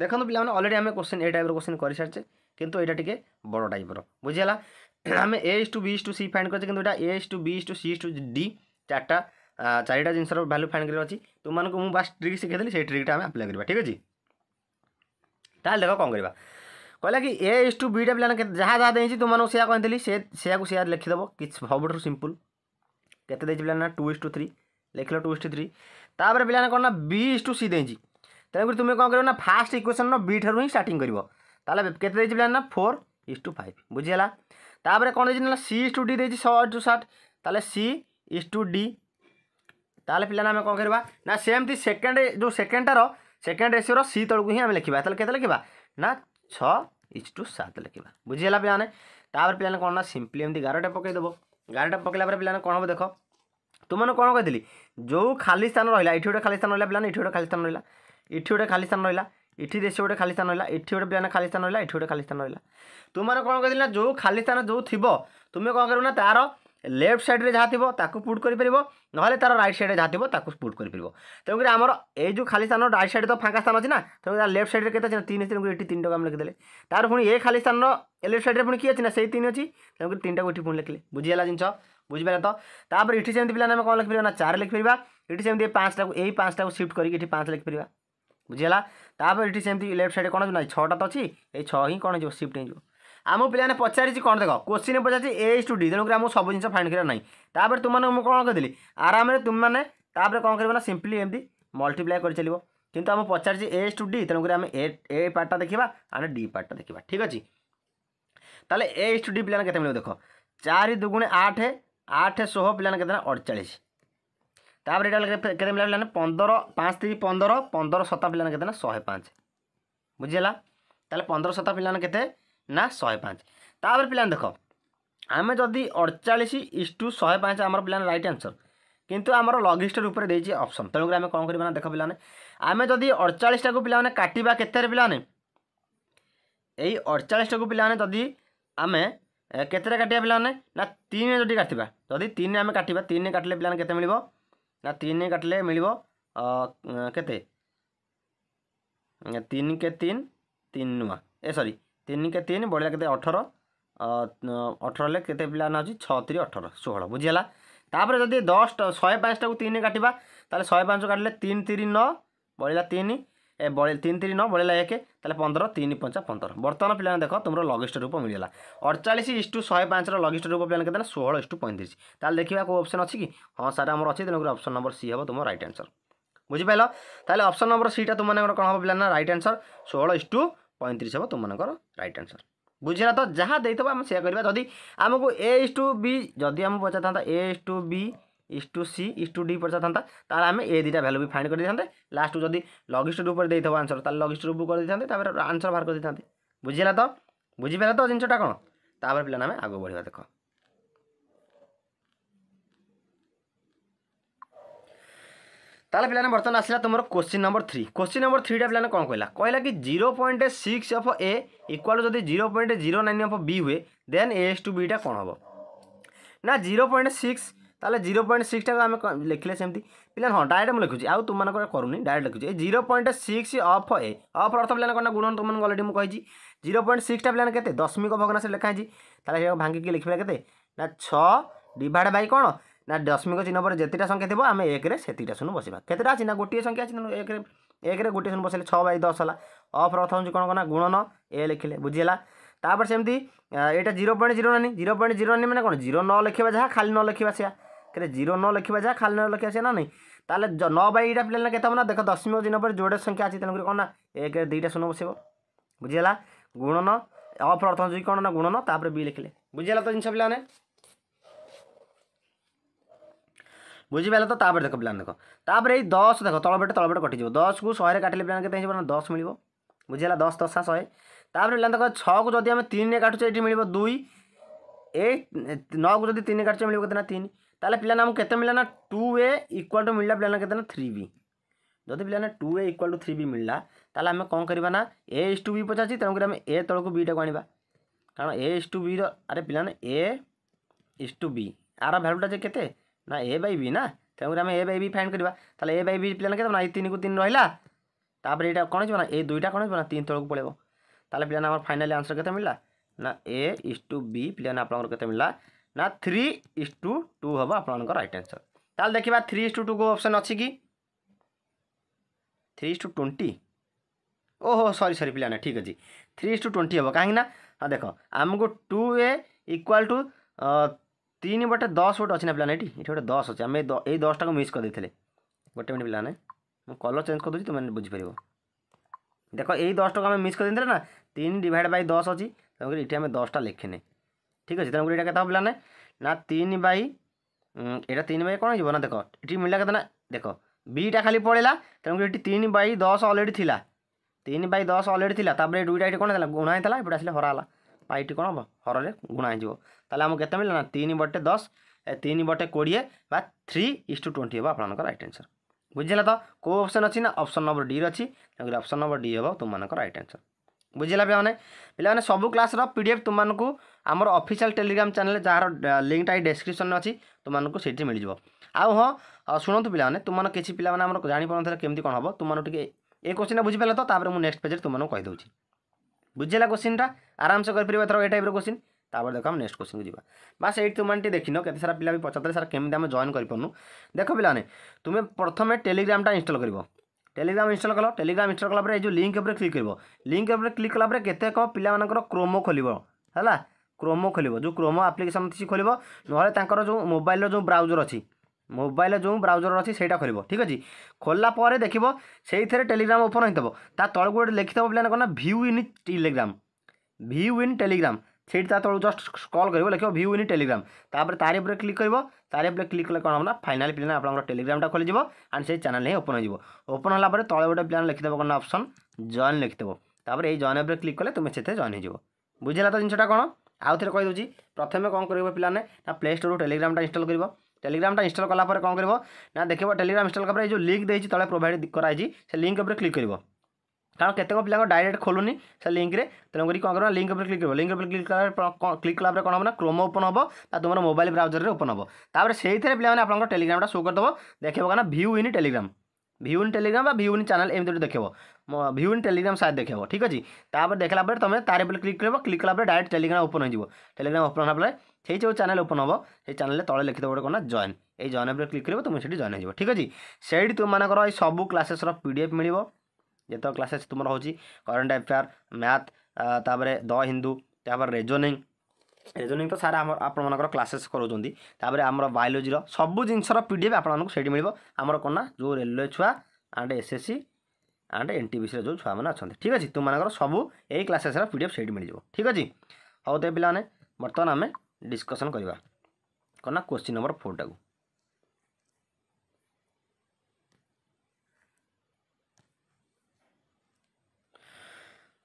[SPEAKER 1] দেখুন পিলাম অলরেডি আমি কোশ্চিন এই টাইপর কোশ্চিন করে সারছে কিন্তু এটা টিকি বড় টাইপর বুঝিগাল আমি a is to b is to c find করছি কিন্তু এটা a is to b is to c is to d চারটা चारिटा जिन भैल्यू फाइंड कर तुमको मुझ ट्रिक शिखेदी से ट्रिकटा आम आप्लाई करवा ठीक अच्छे ताल देख कौन करवा कहला कि ए इज टू बीटा पे जहाँ जहाँ देखिए तुमको सैया कहते सैया लिखीदेव कि सब सिंपल के पाला टू इस टू थ्री लिख लो टू इस टू थ्री तापर पे कौन ना बी इस टू सी देखिए तेनाली तुम्हें कौन करना फास्ट इक्वेसन बी ठार् ही स्टार्ट कर पाला फोर इस टू फाइव बुझीला कौन देना सी इस टू डी देखिए टू सार्ट ताल सी इज टू डी তাহলে পিলানে আমি କ'ଣ କରିବା ନା ସେମିତି ସେକେଣ୍ଡ ଯେଉଁ ସେକେଣ୍ଡଟାର ସେକେଣ୍ଡ ରେସିଓର ସି ତଳକୁ ହିଁ ଆମେ ଲେଖିବା ତାହେଲେ କେତେ ଲେଖିବା ନା ଛଅ ଇଚ୍ ଟୁ ସାତ ଲେଖିବା ବୁଝିହେଲା ପିଲାମାନେ ତାପରେ ପିଲାମାନେ କ'ଣ ନା ସିମ୍ପଲି ଏମିତି ଗାରଟା ପକାଇଦେବ ଗାରଟା ପକାଇଲା ପରେ ପିଲାମାନେ କ'ଣ ହେବ ଦେଖ ତୁମମାନଙ୍କୁ କ'ଣ କହିଥିଲି ଯେଉଁ ଖାଲି ସ୍ଥାନ ରହିଲା ଏଠି ଗୋଟେ ଖାଲି ସ୍ଥାନ ରହିଲା ପିଲାମାନେ ଏଠି ଗୋଟେ ଖାଲି ସ୍ଥାନ ରହିଲା ଏଠି ଗୋଟେ ଖାଲି ସ୍ଥାନ ରହିଲା ଏଠି ଦେଶ ଗୋଟେ ଖାଲି ସ୍ଥାନ ରହିଲା ଏଠି ଗୋଟେ ପିଲାମାନେ ଖାଲି ସ୍ଥାନ ରହିଲା ଏଠି ଗୋଟେ ଖାଲି ସ୍ଥାନ ରହିଲା ତୁମମାନେ କ'ଣ କହିଥିଲି ନା ଯେଉଁ ଖାଲି ସ୍ଥାନ ଯେଉଁ ଥିବ ତୁମେ କ'ଣ କରିବ ନା ତା'ର লেফট সাইড্রে যা থাকবে তাকে পুট করিপার নহলে তার রাইট সাইড্রে যা থাকবে তাকে পুট করিপার তেমনি আমার এই যে খালি স্থান রাইট সাইড তো ফাঙ্কা স্থান আছে না তেমনি তার লেফট সাইড্রে কেতে আছে না তিন আছে তেমনি এটি তিনটাকে আমি লিখিদেলে তার পুঁ এ খালি স্থান লেফট সাইড্রে পুঁ কি আছে না সেই তিন আছে তেমনি তিনটাকে এটি পুঁ লিখলে বুঝিগাল জিনিস বুঝিপারে তো তাপরে এটি সেমি পিলা আমি কম লিখিপার না চার লিখিপার এটি সেমি পাঁচটা এই পাঁচটা সিফ্ট করি এটি পাঁচ লিখিপার বুঝিগাল তাপরে এটি সেমি লেফট সাইডে কোণ আছে না ছটা তো আছে এই ছ হি কোণ হয়ে সিফ্ট হয়ে ଆମ ପିଲାମାନେ ପଚାରିଛି କ'ଣ ଦେଖ କୋଶ୍ଚିନ୍ ପଚାରିଛି ଏ ଟୁ ଡି ତେଣୁକରି ଆମକୁ ସବୁ ଜିନିଷ ଫାଇଣ୍ଡ କରିବା ନାହିଁ ତାପରେ ତୁମମାନଙ୍କୁ ମୁଁ କ'ଣ କହିଦେଲି ଆରାମରେ ତୁମମାନେ ତାପରେ କ'ଣ କରିବ ନା ସିମ୍ପଲି ଏମିତି ମଲ୍ଟିପ୍ଲାଏ କରିଚାଲିବ କିନ୍ତୁ ଆମ ପଚାରିଛି ଏ ଟୁ ଡି ତେଣୁକରି ଆମେ ଏ ଏ ପାର୍ଟଟା ଦେଖିବା ଆଣ୍ଡ ଡି ପାର୍ଟଟା ଦେଖିବା ଠିକ୍ ଅଛି ତାହେଲେ ଏ ଟୁ ଡି ପିଲାମାନେ କେତେ ମିଳିବ ଦେଖ ଚାରି ଦୁଗୁଣେ ଆଠ ଆଠ ଷୋହ ପିଲାମାନେ କେତେ ନା ଅଡ଼ଚାଳିଶ ତାପରେ ଏଇଟା କେତେ ପିଲା ପିଲାମାନେ ପନ୍ଦର ପାଞ୍ଚ ତିରିଶ ପନ୍ଦର ପନ୍ଦର ଶତା ପିଲାମାନେ କେତେ ନା ଶହେ ପାଞ୍ଚ ବୁଝିହେଲା ତାହେଲେ ପନ୍ଦର ଶତା ପିଲାମାନେ କେତେ ना शहे पाँच तापर पे देख आम जदि अड़चाश इस टू शहे पाँच आम पे रईट आनसर कितु आम लगिस्टर उपर दे अप्सन तेणुक आम कौन करना देख पे आम जदि अड़चाशा को पाने काटा के पे अड़चाशा को पाने जदि आम के काटा पे ना तीन जो काटा जदि तीन आम काटा तीन काटिले पे के मिल ना तीन काटिले मिल के तीन के तीन तीन नुआ ए सरी ତିନି କେ ତିନି ବଢ଼ିଲା କେତେ ଅଠର ଅଠରରେ କେତେ ପିଲା ନା ଅଛି ଛଅ ତିରି ଅଠର ଷୋହଳ ବୁଝିହେଲା ତାପରେ ଯଦି ଦଶଟା ଶହେ ପାଞ୍ଚଟାକୁ ତିନି କାଟିବା ତାହେଲେ ଶହେ ପାଞ୍ଚ କାଟିଲେ ତିନି ତିରି ନଅ ବଳିଲା ତିନି ଏ ବଳି ତିନି ତିରି ନଅ ବଳିଲା ଏକ ତାହେଲେ ପନ୍ଦର ତିନି ପଞ୍ଚା ପନ୍ଦର ବର୍ତ୍ତମାନ ପିଲାମାନେ ଦେଖ ତୁମର ଲଘିଷ୍ଠ ରୂପ ମିଳିଗଲା ଅଡ଼ଚାଳିଶ ଇଷ୍ଟୁ ଶହେ ପାଞ୍ଚର ଲଘିଷ୍ଠ ରୂପ ପିଲାମାନେ କେତେ ନା ଷୋହଳ ଇଷ୍ଟୁ ପଇଁତିରିଶ ତାହେଲେ ଦେଖିବା କେଉଁ ଅପସନ୍ ଅଛି କି ହଁ ସାର୍ ଆମର ଅଛି ତେଣୁକରି ଅପସନ୍ ନମ୍ବର ସି ହେବ ତୁମ ରାଇଟ୍ ଆନ୍ସର୍ ବୁଝିପାରିଲ ତାହେଲେ ଅପସନ୍ ନମ୍ବର ସିଟା ତୁମମାନଙ୍କର କ'ଣ ହେବ ପିଲା ନା ରାଇଟ୍ ଆନ୍ସର୍ ଷୋହଳ ଇଷ୍ଟୁ ପଇଁତିରିଶ ହେବ ତୁମମାନଙ୍କର ରାଇଟ୍ ଆନ୍ସର୍ ବୁଝିଲା ତ ଯାହା ଦେଇଥିବ ଆମେ ସେୟା କରିବା ଯଦି ଆମକୁ ଏ ଇସ୍ ଟୁ ବି ଯଦି ଆମକୁ ପଚାରିଥାନ୍ତା a is to b is to c is to d পচারিথান্তা তাহলে আমি এ দুইটা ভ্যালু বি ফাইন্ড করে দিয়ে লাস্ট যদি লগিস্ট উপরে দিয়ে থাকবো আনসর তাহলে লগিস্ট উপর করে দিয়ে তারপরে আনসর বাহার করে দিয়ে বুঝিলা তো বুঝিপারা তো জিনিসটা কোণ তাপরে পিলা আমি আগে বড়া দেখ তাহলে ପିଲାମାନେ ବର୍ତ୍ତମାନ ଆସିଲା ତୁମର question number three question number ଥ୍ରୀଟା ପିଲାମାନେ କ'ଣ କହିଲା କହିଲା କି zero point six of A equal ଯଦି zero point zero nine of b ହୁଏ ଦେନ୍ ଏ ଏସ୍ ଟୁ ବିଟା କ'ଣ ହେବ ନା ଜିରୋ ପଏଣ୍ଟ ସିକ୍ସ তাহলে জিরো পয়েন্ট সিক্সটাকে আমি লিখলে সেমতি পিলা হ্যাঁ ডাইরেক্ট আমি লিখুছি আউ তোমার করুনি ডাইরেক্ট লিখুছি এই zero point six of a of অর্থ পিলা কোণ গুণ তুমি অলরেডি মু কী জিরো পয়েন্ট সিক্সটা পিলা কেতে দশমিক ভগ্নাশ লেখা হয়েছি তাহলে সে ভাঙ্গিকি লিখবে কেতে না ছ ডিভাইড বাই কোণ ନା ଦଶମିକ ଚିହ୍ନ ପରେ ଯେତେଟା ସଂଖ୍ୟା ଥିବ ଆମେ ଏକରେ ସେତିକିଟା ଶୂନ ବସିବା କେତେଟା ଅଛି ନା ଗୋଟିଏ ସଂଖ୍ୟା ଅଛି ତେଣୁ ଏକରେ ଏକରେ ଗୋଟିଏ ଶୂନ ବସିଲେ ଛଅ ବାଇ ଦଶ ହେଲା ଅଫ୍ର ଅର୍ଥ ହେଉଛି କ'ଣ କନା ଗୁଣନ ଏ ଲେଖିଲେ ବୁଝିହେଲା ତାପରେ ସେମିତି ଏଇଟା zero point zero nine zero point zero nine ମାନେ କ'ଣ ଜିରୋ ନ ଲେଖିବା ଯାହା ଖାଲି ନ ଲେଖିବା ସେୟା କେତେ ଜିରୋ ନ ଲେଖିବା ଯାହା ଖାଲି ନ ଲେଖିବା ସେୟା ନା ନାହିଁ ତାହେଲେ ନ ବାଇ ଏଇଟା ପିଲା କେତେ ହେବ ନା ଦେଖ ଦଶମିକ ଚିହ୍ନ ପରେ ଯୋଡ଼େ ସଂଖ୍ୟା ଅଛି ତେଣୁକରି କ'ଣ ନା ଏକରେ ଦୁଇଟା ଶୂନ ବସିବ ବୁଝିହେଲା ଗୁଣନ ଅଫ୍ର ଅର୍ଥ ହେଉଛି କ'ଣ ନା ଗୁଣନ ତାପରେ ବି ଲେଖିଲେ ବୁଝିହେଲା ତ ଜିନିଷ ପିଲାମାନେ ବୁଝିପାରିଲ ତ ତାପରେ ଦେଖ ପିଲାମାନେ ଦେଖ ତାପରେ ଏଇ ଦଶ ଦେଖ ତଳପଟେ ତଳପଟେ କଟିଯିବ ଦଶକୁ ଶହେରେ କାଟିଲେ ପିଲାମାନେ କେତେ ହେଇଯିବ ନା ଦଶ ମିଳିବ ବୁଝିହେଲା ଦଶ ଦଶା ଶହେ ତାପରେ ପିଲାମାନେ ଦେଖ ଛଅକୁ ଯଦି ଆମେ ତିନିରେ କାଟୁଛେ ଏଠି ମିଳିବ ଦୁଇ ଏ ନଅକୁ ଯଦି ତିନି କାଟୁଛେ ମିଳିବ କେତେ ନା ତିନି ତାହେଲେ ପିଲାମାନେ ଆମକୁ କେତେ ମିଳିଲା ନା ଟୁ ଏ ଇକ୍ୱାଲ୍ ଟୁ ମିଳିଲା ପିଲାମାନେ କେତେ ନା ଥ୍ରୀ ବି ଯଦି ପିଲାମାନେ two a equal to three b ମିଳିଲା ତାହେଲେ ଆମେ କ'ଣ କରିବା ନା ଏ ଇସ୍ ଟୁ ବି ପଚାରିଛି ତେଣୁକରି ଆମେ ଏ ତଳକୁ ବିଟାକୁ ଆଣିବା କାରଣ ଏ ଇସ୍ ଟୁ ବିର ଆରେ ପିଲାମାନେ ଏ ଇସ୍ ଟୁ ବି ଆର ଭ୍ୟାଲୁଟା ଯେ କେତେ ना ए बै बी ना तेणुकर आम ए बै बी फाइंड करवा ताले ए बी पिला केतना ए तीन को तीन रहा तापर यहाँ कौन हो ए दुईटा कौन हो तीन तौक पड़े ताले पे आम फाइनाल आंसर के मिलला ना ए इज टू बी पिला के मिलला ना थ्री इज टू टू हम आप रईट आंसर ताल देखा थ्री इज टू टू को अप्सन अच्छी कि थ्री इज टू ट्वेंटी ओहो सरी सरी पिला ठीक अच्छे थ्री इज टू ट्वेंटी हे कहीं देख आमको टू ए इक्वाल टू तीन बटे दस गोटे अच्छे ना ये गोटे दस अच्छे आम ये दसटा को मिस कर देते गोटे मिनट मुझे कलर चेंज कर दूसरी तुम्हें तो बुझीपर देख यही दस टाक मिस कर देते ना तीन डिवाइड बै दस अच्छी तेनाली तो ये दसटा लिखेने ठीक अच्छे तेनालीराम कहता पिला ना तीन बै यहाँ तीन बै कौन ना देख ये मिलला कहते तो ना देख बीटा खाली पड़ेगा तेनाली तीन बै दस अलरेडी थी तीन बै दस अलरेडी थी दुईटा ये कौन है गुणाई थी इपटे आसा পাইটি କ'ଣ ହେବ ହରରେ ଗୁଣା ହେଇଯିବ ତାହେଲେ ଆମକୁ କେତେ ମିଳିଲା ନା ତିନି ବଟେ ଦଶ ତିନି ବଟେ କୋଡ଼ିଏ ବା ଥ୍ରୀ ଇସ୍ ଟୁ ଟ୍ୱେଣ୍ଟି ହେବ ଆପଣଙ୍କର ରାଇଟ୍ ଆନ୍ସର୍ ବୁଝିଲା ତ କେଉଁ ଅପସନ୍ ଅଛି ନା ଅପସନ୍ ନମ୍ବର ଡିରେ ଅଛି ତେଣୁକରି ଅପସନ୍ ନମ୍ବର ଡି ହେବ ତୁମମାନଙ୍କର ରାଇଟ୍ ଆନ୍ସର୍ ବୁଝିଲା ପିଲାମାନେ ପିଲାମାନେ ସବୁ କ୍ଲାସ୍ର ପି ଡି ଏଫ୍ ତୁମମାନଙ୍କୁ ଆମର ଅଫିସିଆଲ୍ ଟେଲିଗ୍ରାମ୍ ଚ୍ୟାନେଲ୍ ଯାହାର ଲିଙ୍କ୍ଟା ଏଇ ଡେସ୍କ୍ରିପ୍ସନ୍ରେ ଅଛି ତୁମମାନଙ୍କୁ ସେଇଠି ମିଳିଯିବ ଆଉ ହଁ ଶୁଣନ୍ତୁ ପିଲାମାନେ ତୁମର କିଛି ପିଲାମାନେ ଆମର ଜାଣିପାରୁନଥିଲେ କେମିତି କ'ଣ ହେବ ତୁମମାନଙ୍କୁ ଟିକେ ଏ କୋଶ୍ଚିନ୍ଟା ବୁଝିପାରିଲେ ତ ତାପରେ ମୁଁ ନେକ୍ସଟ ପେଜ୍ରେ ତୁମମାନଙ୍କୁ କହିଦେଉଛି বুঝিলা কোশ্চিনটা আরামসে করিপার এথর এ টাইপর কোশ্চিন তাপরে দেখ আমি নেক্সট কোশ্চিন যা বাস এইটি তুমি দেখিন কেতে সারা পিলা পচারে সারা কেমি আমি জয়েন করিপারু দেখ পিলা তুমি প্রথমে টেলিগ্রামটা ইনস্টল করব টেলিগ্রাম ইনস্টল কল টেলিগ্রাম ইনস্টল কলাপরে এই যে লিঙ্ক উপরে ক্লিক করব লিঙ্ক উপরে ক্লিক কলাপরে কেতেক পিলামানকর ক্রোমো খোলিব হ্যাঁ ক্রোমো খোলিব যে ক্রোমো আপ্লিকেসন কিছু খোলিব নহলে তাঁর যে মোবাইলর যে ব্রাউজর অছি ମୋବାଇଲ ଯେଉଁ ବ୍ରାଉଜର ଅଛି ସେଇଟା ଖୋଲିବ ଠିକ୍ ଅଛି ଖୋଲିଲା ପରେ ଦେଖିବ ସେଇଥିରେ ଟେଲିଗ୍ରାମ ଓପନ୍ ହେଇଥିବ ତା ତଳକୁ ଗୋଟେ ଲେଖିଥିବ ପିଲାମାନେ କ'ଣ ନା view in Telegram view in Telegram ସେଇଠି ତା ତଳକୁ ଜଷ୍ଟ କଲ୍ କରିବ ଲେଖିବ ଭ୍ୟୁ ଇନ୍ ଟେଲିଗ୍ରାମ ତାପରେ ତାରି ଉପରେ କ୍ଲିକ୍ କରିବ ତାରି ଉପରେ କ୍ଲିକ୍ କଲେ କ'ଣ ହେବ ନା ଫାଇନାଲି ପିଲାମାନେ ଆପଣଙ୍କର ଟେଲିଗ୍ରାମଟା ଖୋଲିଯିବ ଆଣ୍ଡ ସେଇ ଚ୍ୟାନେଲ୍ ହିଁ ଓପନ୍ ହେଇଯିବ ଓପନ୍ ହେଲା ପରେ ତଳେ ଗୋଟେ ପିଲାମାନେ ଲେଖିଦେବ କ'ଣ ଅପସନ୍ ଜଏନ୍ ଲେଖିଦେବ ତାପରେ ଏଇ ଜଏନ୍ ଉପରେ କ୍ଲିକ୍ କଲେ ତୁମେ ସେଥିରେ ଜଏନ୍ ହେଇଯିବ ବୁଝିଲା ତ ଜିନିଷଟା କ'ଣ ଆଉ ଥରେ କହିଦେଉଛି ପ୍ରଥମେ କ'ଣ କରିବ ପିଲାମାନେ ନା ପ୍ଲେ ଷ୍ଟୋରରୁ ଟେଲିଗ୍ରାମଟା ଇନଷ୍ଟଲ୍ କରିବ টেলিগ্রামটা ইনস্টল কলা পরে কম করব না দেখব টেলিগ্রাম ইনস্টল কলা পরে এই যে লিঙ্ক দিয়েছি তলে প্রোভাইড করা হয়েছে সে লিঙ্ক উপরে ক্লিক করব কারণ কেতক পিলাঙ্ক ডাইরেক্ট খোলুনি সে লিঙ্করে তেমনি কম করব লিঙ্ক উপরে ক্লিক করব লিঙ্ক উপরে ক্লিক কলা ক্লিক কলা পরে কম হব না ক্রোম ওপন হব বা তোমার মোবাইল ব্রাউজরের ওপন হব তাপরে সেইথে পিলামানে আপনার টেলিগ্রামটা শো করিদেব দেখব কেন ভিউ ইন টেলিগ্রাম ভিউন টেলিগ্রাম বা ভিউন চ্যানেল এমনি দেখব ভিউ ইন টেলিগ্রাম সাথে দেখব ঠিক আছে তাপরে দেখলা পরে তুমি তার উপরে ক্লিক করব ক্লিক কলা পরে ডাইরেক্ট টেলিগ্রাম ওপন হয়ে যাব টেলিগ্রাম ওপন হওয়া পরে সেই যে চ্যানেল ওপন হব সেই চ্যানেলে তলে লিখিদেব গোটে কোণ জয়েন এই জয়েন উপরে ক্লিক করব তুমি সেটি জয়েন হয়ে যাব ঠিক আছে সেইটি তোমার এই সবু ক্লাসেসর পিডিএফ মিলব যেত ক্লাসেস তোমার হচ্ছে করেন্ট আফেয়ার ম্যাথ তাপরে দ হিন্দু তাপরে রেজোনিং রেজোনিং তো ସାର୍ ଆମର ଆପଣମାନଙ୍କର କ୍ଲାସେସ୍ କରାଉଛନ୍ତି ତାପରେ ଆମର ବାୟୋଲୋଜିର ସବୁ ଜିନିଷର ପି ଡି ଏଫ୍ ଆପଣମାନଙ୍କୁ ସେଇଠି ମିଳିବ ଆମର କ'ଣ ନା ଯେଉଁ ରେଲୱେ ଛୁଆ and S S C and N T B ସିର ଯେଉଁ ଛୁଆମାନେ ଅଛନ୍ତି ଠିକ୍ ଅଛି ତୁମମାନଙ୍କର ସବୁ ଏଇ କ୍ଲାସେସ୍ର ପି ଡି ଏଫ୍ ସେଇଠି ମିଳିଯିବ ଠିକ୍ ଅଛି ହଉ ତେବେ ପିଲାମାନେ ବର୍ତ୍ତମାନ ଆମେ ଡିସ୍କସନ୍ କରିବା କ'ଣ ନା କ୍ୱେଶ୍ଚିନ୍ ନମ୍ବର ଫୋର୍ଟାକୁ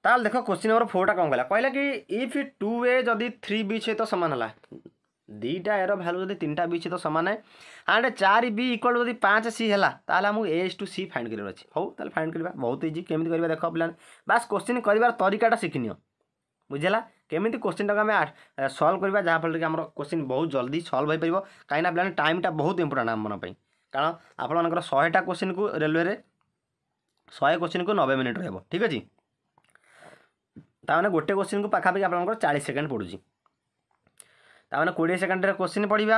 [SPEAKER 1] ତାହେଲେ ଦେଖ କ୍ୱେଶ୍ଚିନ୍ ନମ୍ବର ଫୋର୍ଟା କ'ଣ କହିଲା କହିଲା କି ଇଫ୍ ଟୁ ଏ ଯଦି ଥ୍ରୀ ବି ସହିତ ସମାନ ହେଲା দুইটা এর ভ্যালু যদি তিনটা বি সহ সমান আন্ড চারি বি ইকুয়াল যদি পাঁচ সি হলা তাহলে আমি এস টু সি ফাইন্ড করার অছি হো তাহলে ফাইন্ড করা বহুত ইজি কেমি করা দেখ পিলা বাস কোশ্চিন করার তরিকাটা শিখিনিও বুঝলা কেমি কোশ্চিনটাকে আমি সলভ করা যাফলে কি আমার কোশ্চিন বহু জলদি সলভ হয়ে পাব কিনা পিলা টাইমটা বহুত ইম্পর্টাট আমি কারণ আপনার শহেটা কোশ্চিন কু রেলওয়ে শহে কোশ্চিন কু নবে মিনিট রহব ঠিক আছে তাহলে গোটে কোশ্চিন কু পাখাপাখি আপনার চাশ সেকেন্ড পড়ুছি ତାମାନେ କୋଡ଼ିଏ ସେକେଣ୍ଡରେ କୋଶ୍ଚିନ୍ ପଢ଼ିବା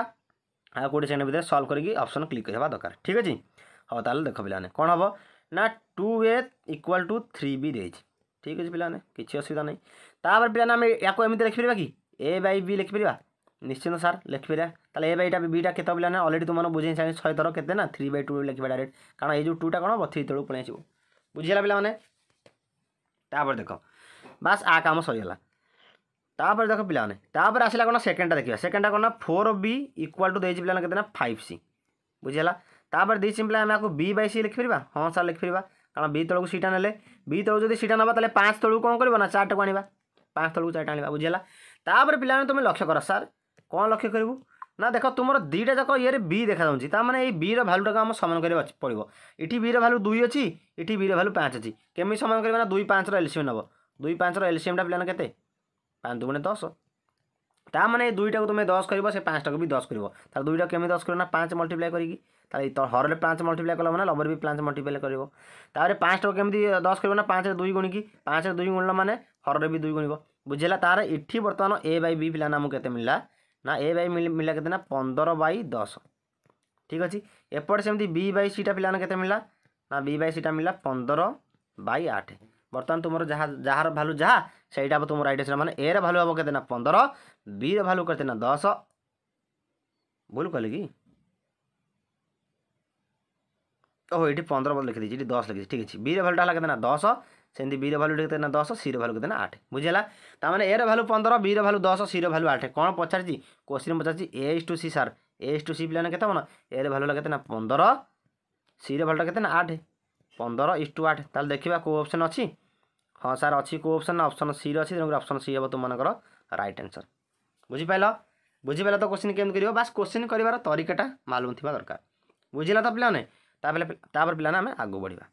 [SPEAKER 1] ଆଉ କୋଡ଼ିଏ ସେକେଣ୍ଡ ଭିତରେ ସଲ୍ଭ କରିକି ଅପସନ୍ କ୍ଲିକ୍ କରିବା ଦରକାର ଠିକ୍ ଅଛି ହଉ ତାହେଲେ ଦେଖ ପିଲାମାନେ କ'ଣ ହେବ ନା two a equal to three b ଦେଇଛି ଠିକ୍ ଅଛି ପିଲାମାନେ କିଛି ଅସୁବିଧା ନାହିଁ ତାପରେ ପିଲାମାନେ ଆମେ ୟାକୁ ଏମିତି ଲେଖିପାରିବା କି ଏ ବାଇ ବି ଲେଖିପାରିବା ନିଶ୍ଚିନ୍ତ ସାର୍ ଲେଖିପାରିବା ତାହେଲେ ଏ ବାଇଟା ବିଟା କେତେ ପିଲା ନା ଅଲରେଡ଼ି ତୁମମାନଙ୍କୁ ବୁଝେଇ ସାଙ୍ଗେ ଶହେ ଥର କେତେ ନା ଥ୍ରୀ ବାଇ ଟୁ ଲେଖିବା ଡାଇରେକ୍ଟ କାରଣ ଏଇ ଯେଉଁ ଟୁଟା କ'ଣ ହେବ ଥ୍ରୀ ତଳକୁ ପଳେଇ ଆସିବ ବୁଝିହେଲା ପିଲାମାନେ ତାପରେ ଦେଖ ବାସ୍ ଆ କାମ ସରିଗଲା ତାପରେ ଦେଖ ପିଲାମାନେ ତାପରେ ଆସିଲା କ'ଣ ସେକେଣ୍ଡଟା ଦେଖିବା ସେକେଣ୍ଡଟା କ'ଣ ନା ଫୋର୍ ବି ଇକ୍ୱାଲ୍ ଟୁ ଦେଇଛି ପିଲାମାନେ କେତେ ନା ଫାଇଭ୍ ସି ବୁଝିହେଲା ତାପରେ ଦେଇଛି ପିଲା ଆମେ ଆକୁ ବି ବାଇ ସି ଲେଖିପାରିବା ହଁ ସାର୍ ଲେଖିପାରିବା କାରଣ ବି ତଳକୁ ସିଟା ନେଲେ ବି ତଳକୁ ଯଦି ସିଟା ନେବା ତାହେଲେ ପାଞ୍ଚ ତଳକୁ କ'ଣ କରିବା ନା ଚାରିଟାକୁ ଆଣିବା ପାଞ୍ଚ ତଳକୁ ଚାରିଟା ଆଣିବା ବୁଝିହେଲା ତାପରେ ପିଲାମାନେ ତୁମେ ଲକ୍ଷ୍ୟ କର ସାର୍ କ'ଣ ଲକ୍ଷ୍ୟ କରିବୁ ନା ଦେଖ ତୁମର ଦୁଇଟା ଯାକ ଇଏରେ ବି ଦେଖାଯାଉଛି ତା'ମାନେ ଏଇ ବିର ଭାଲ୍ୟୁଟାକୁ ଆମ ସମାନ କରିବାକୁ ପଡ଼ିବ ଏଠି ବିର ଭାଲ୍ୟୁ ଦୁଇ ଅଛି ଏଠି ବିର ଭାଲ୍ୟୁ ପାଞ୍ଚ ଅଛି କେମିତି ସମାନ କରିବା ନା ଦୁଇ ପାଞ୍ଚର ଏଲସିଏମ୍ ନେବ ଦୁଇ ପାଞ୍ଚର ଏଲସିଏମ୍ଟା ପିଲାମାନେ କେତେ ପାଞ୍ଚ ଦୁଗୁଣେ ଦଶ ତା ମାନେ ଏ ଦୁଇଟାକୁ ତୁମେ ଦଶ କରିବ ସେ ପାଞ୍ଚଟାକୁ ବି ଦଶ କରିବ ତାହେଲେ ଦୁଇଟା କେମିତି ଦଶ କରିବ ନା ପାଞ୍ଚ ମଲ୍ଟିପ୍ଲାଏ କରିକି ତାହେଲେ ହରରେ ପାଞ୍ଚ ମଲ୍ଟିପ୍ଲାଏ କଲ ମାନେ ଲବରେ ବି ପାଞ୍ଚ ମଲ୍ଟିପ୍ଲାଏ କରିବ ତାପରେ ପାଞ୍ଚଟାକୁ କେମିତି ଦଶ କରିବ ନା ପାଞ୍ଚରେ ଦୁଇ ଗୁଣିକି ପାଞ୍ଚରେ ଦୁଇ ଗୁଣିଲ ମାନେ ହରରେ ବି ଦୁଇ ଗୁଣିବ ବୁଝିଲା ତାର ଏଠି ବର୍ତ୍ତମାନ ଏ ବାଇ ବି ପିଲା ନା ଆମକୁ କେତେ ମିଳିଲା ନା ଏ ବାଇ ମିଳିଲା କେତେ ନା ପନ୍ଦର ବାଇ ଦଶ ଠିକ୍ ଅଛି ଏପଟେ ସେମିତି ବି ବାଇ ସିଟା ପିଲାମାନେ କେତେ ମିଳିଲା ନା ବି ବାଇ ସିଟା ମିଳିଲା ପନ୍ଦର ବାଇ ଆଠ ବର୍ତ୍ତମାନ ତୁମର ଯାହା ଯାହାର ଭାଲ୍ୟୁ ଯାହା ସେଇଟା ହେବ ତୁମ ରାଇଟ୍ ଆସିଲା ମାନେ ଏର ଭାଲ୍ୟୁ ହେବ କେତେ ନା ପନ୍ଦର ବିର ଭାଲ୍ୟୁ କେତେ ନା ଦଶ ଭୁଲ କହିଲେ କି ଓହୋ ଏଠି ପନ୍ଦର ବୋଲି ଲେଖିଦେଇଛି ଏଠି ଦଶ ଲେଖିଛି ଠିକ୍ ଅଛି ବିର ଭାଲ୍ୟୁଟା ହେଲା କେତେ ନା ଦଶ ସେମିତି ବିର ଭାଲ୍ୟୁ କେତେ ନା ଦଶ ସିର ଭାଲ୍ୟୁ କେତେ ନା ଆଠ ବୁଝିହେଲା ତାମାନେ ଏର ଭାଲ୍ୟୁ ପନ୍ଦର ବିର ଭାଲ୍ୟୁ ଦଶ ସିର ଭାଲ୍ୟୁ ଆଠ କ'ଣ ପଚାରିଛି କୋଶ୍ଚିନ୍ ପଚାରିଛି a is to c sir a is to c ପିଲାମାନେ କେତେ ହେବ ଏର ଭାଲ୍ୟୁଟା କେତେ ନା ପନ୍ଦର ସିର ଭାଲ୍ୟୁଟା କେତେ ନା ଆଠ ପନ୍ଦର ଇସ୍ ଟୁ ଆଠ ତାହେଲେ ଦେଖିବା କେଉଁ ଅପସନ୍ ଅଛି ହଁ ସାର୍ ଅଛି କେଉଁ ଅପସନ୍ ଅପସନ୍ ସି'ର ଅଛି ତେଣୁକରି ଅପସନ୍ ସି ହେବ ତୁମମାନଙ୍କର ରାଇଟ୍ ଆନ୍ସର୍ ବୁଝିପାରିଲ ବୁଝିପାରିଲ ତ କୋଶ୍ଚିନ୍ କେମିତି କରିବ ବାସ୍ କୋଶ୍ଚିନ୍ କରିବାର ତରିକାଟା ମାଲୁମ ଥିବା ଦରକାର ବୁଝିଲା ତ ପିଲାମାନେ ତାପରେ ତାପରେ ପିଲାମାନେ ଆମେ ଆଗକୁ ବଢ଼ିବା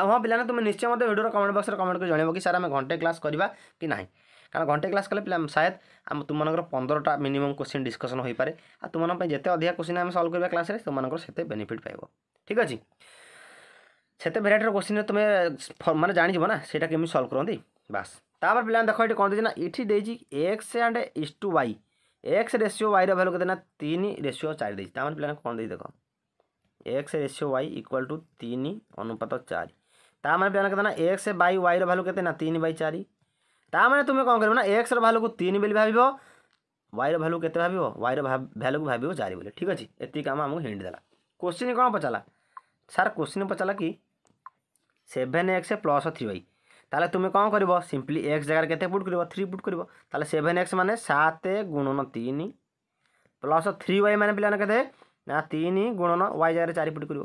[SPEAKER 1] ଆଉ ହଁ ପିଲାମାନେ ତୁମେ ନିଶ୍ଚୟ ମଧ୍ୟ ଭିଡ଼ିଓର କମେଣ୍ଟ ବକ୍ସରେ କମେଣ୍ଟ କରି ଜଣାଇବ କି ସାର୍ ଆମେ ଘଣ୍ଟେ କ୍ଲାସ୍ କରିବା କି ନାହିଁ କାରଣ ଘଣ୍ଟେ କ୍ଲାସ୍ କଲେ ପିଲା ସାୟଦ ଆମ ତୁମମାନଙ୍କର ପନ୍ଦରଟା ମିନିମମ୍ କୋଶ୍ଚିନ୍ ଡିସ୍କସନ୍ ହୋଇପାରେ ଆଉ ତୁମମାନଙ୍କ ପାଇଁ ଯେତେ ଅଧିକା କୋଶ୍ଚିନ୍ ଆମେ ସଲ୍ଭ କରିବା କ୍ଲାସ୍ରେ ତୁମମାନଙ୍କର ସେତେ ବେନିଫିଟ୍ ପାଇବ ଠିକ୍ ଅଛି সেতে ভেরাইটির কোশ্চিন তুমি মানে জাঁব না সেটা কেমি সলভ করতে বাস তাপরে পিলা দেখ এটি কম দিয়েছি না এটি দিয়েছি x and is to y x ratio ওয়াইর ভ্যালু কে না তিন রেসিও চারি দিয়েছি তার মানে পিলা কম দিয়ে দেখ x ratio y equal to তিন অনুপাত চারি তার মানে পিলা কে না এক্স বাই ওয়াইর ভ্যালু কে না তিন বাই চারি তার মানে তুমি কম করব না এক্সর ভ্যালুকে তিন বলে ভাবিব ওয়াইর ভ্যালু কেতে ভাবিব ওয়াইর ভ্যালুকে ভাবিব চারি বলে ঠিক আছে এত কাম আমাকে হিন্ট দেলা কোশ্চিন কোণ পচারা ସାର୍ କୋଶ୍ଚିନ୍ ପଚାରିଲା କି seven x plus three y তাহলে তুমি কম করব সিম্পলি এক্স জায়গায় কেতে পুট করব থ্রি পুট করব তাহলে সেভেন এক্স মানে সাত গুণন তিন প্লস থ্রি ওয়াই মানে পিলানে কেতে না তিন গুণন ওয়াই জায়গায় চারি পুট করব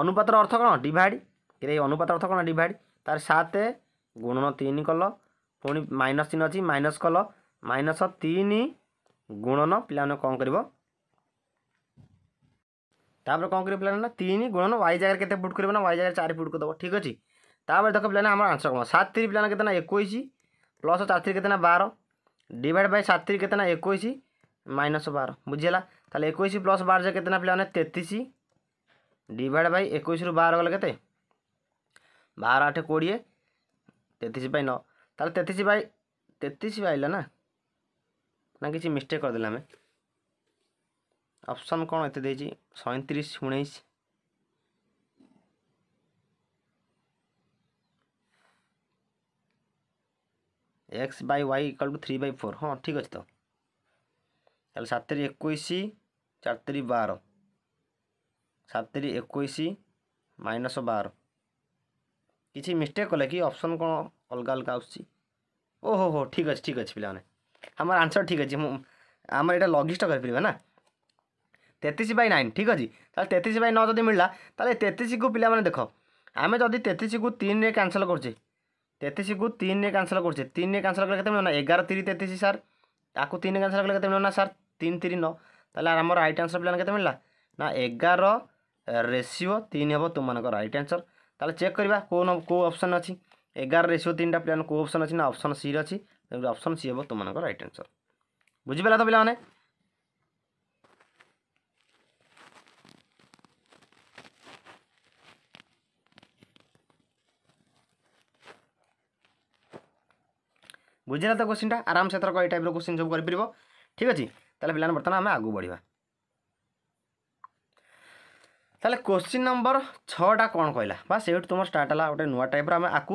[SPEAKER 1] অনুপাতর অর্থ কোণ ডিভাইড কিন্তু এই অনুপাতর অর্থ কোণ ডিভাইড তার সাত গুণন তিন কল পুঁ মাইনস চিহ্ন অছি মাইনস কল মাইনস তিন গুণন পিলানে কম করব तापर कौन कर पाला ना तीन गुणन वाई जगह के फुट करना वाई जगह चार फुट करदेव ठीक अच्छे तापर देख पे आम आंसर कौन सात तीन पिलाना कितना एक प्लस चार तीन कितना बार डिवाइड बै सात तीन कितना एक माइनस बार बुझेगा तेल एक प्लस बार जगह कितना पे तेतीस डिवाइड बै एक बार गल के बार आठ कोड़े तेतीस बै नौ तेतीस बै तेतीस ना ना किसी मिस्टेक करदे आम ଅପସନ୍ କ'ଣ ଏତେ ଦେଇଛି ସଇଁତିରିଶ ଉଣେଇଶ x by y equal to three by four ହଁ ଠିକ୍ ଅଛି ତ ତାହେଲେ ସାତରି ଏକୋଇଶ ଚାରି ବାର ସାତରି ଏକୋଇଶ ମାଇନସ୍ ବାର କିଛି ମିଷ୍ଟେକ୍ କଲେ କି ଅପସନ୍ କ'ଣ ଅଲଗା ଅଲଗା ଆସୁଛି ଓହୋ ହୋ ଠିକ୍ ଅଛି ଠିକ୍ ଅଛି ପିଲାମାନେ ଆମର ଆନ୍ସର୍ ଠିକ୍ ଅଛି ମୁଁ ଆମର ଏଇଟା ଲଘିଷ୍ଠ କରିପାରିବା ନା তেত্রিশ বাই নাইন ঠিক অছি তাহলে তেত্রিশ বাই ন যদি মিললা তাহলে তেত্রিশকু পিলামানে দেখ আমি যদি তেত্রিশকু তিনরে ক্যানসেল করছে তেত্রিশকু তিনরে ক্যানসেল করছে তিনরে ক্যানসেল করলে কেতে মিলব না এগারো তিরি তেত্রিশ স্যার তাকে তিনরে ক্যানসেল করলে কেতে মিলব না স্যার তিন তিরি ন তাহলে আমার রাইট আনসর পিলামানে কেতে মিললা না এগারো রেসিও তিন হব তোমার রাইট আনসর তাহলে চেক করা কোন কেউ অপসন অ এগার রেসিও তিনটা প্লেয়ার কেউ অপসন অ না অপসন সি অপসন সি হব তোমার রাইট আনসর বুঝিপার তো পিলা মানে ବୁଝିଲା ତ କୋଶ୍ଚିନ୍ଟା ଆରାମସେ ଏଥରକ ଏଇ ଟାଇପ୍ର କୋଶ୍ଚିନ୍ ସବୁ କରିପାରିବ ଠିକ୍ ଅଛି ତାହେଲେ ପିଲାମାନେ ବର୍ତ୍ତମାନ ଆମେ ଆଗକୁ ବଢ଼ିବା ତାହେଲେ କୋଶ୍ଚିନ୍ ନମ୍ବର ଛଅଟା କ'ଣ କହିଲା ବା ସେଇଠୁ ତୁମର ଷ୍ଟାର୍ଟ ହେଲା ଗୋଟେ ନୂଆ ଟାଇପ୍ର ଆମେ ଆକୁ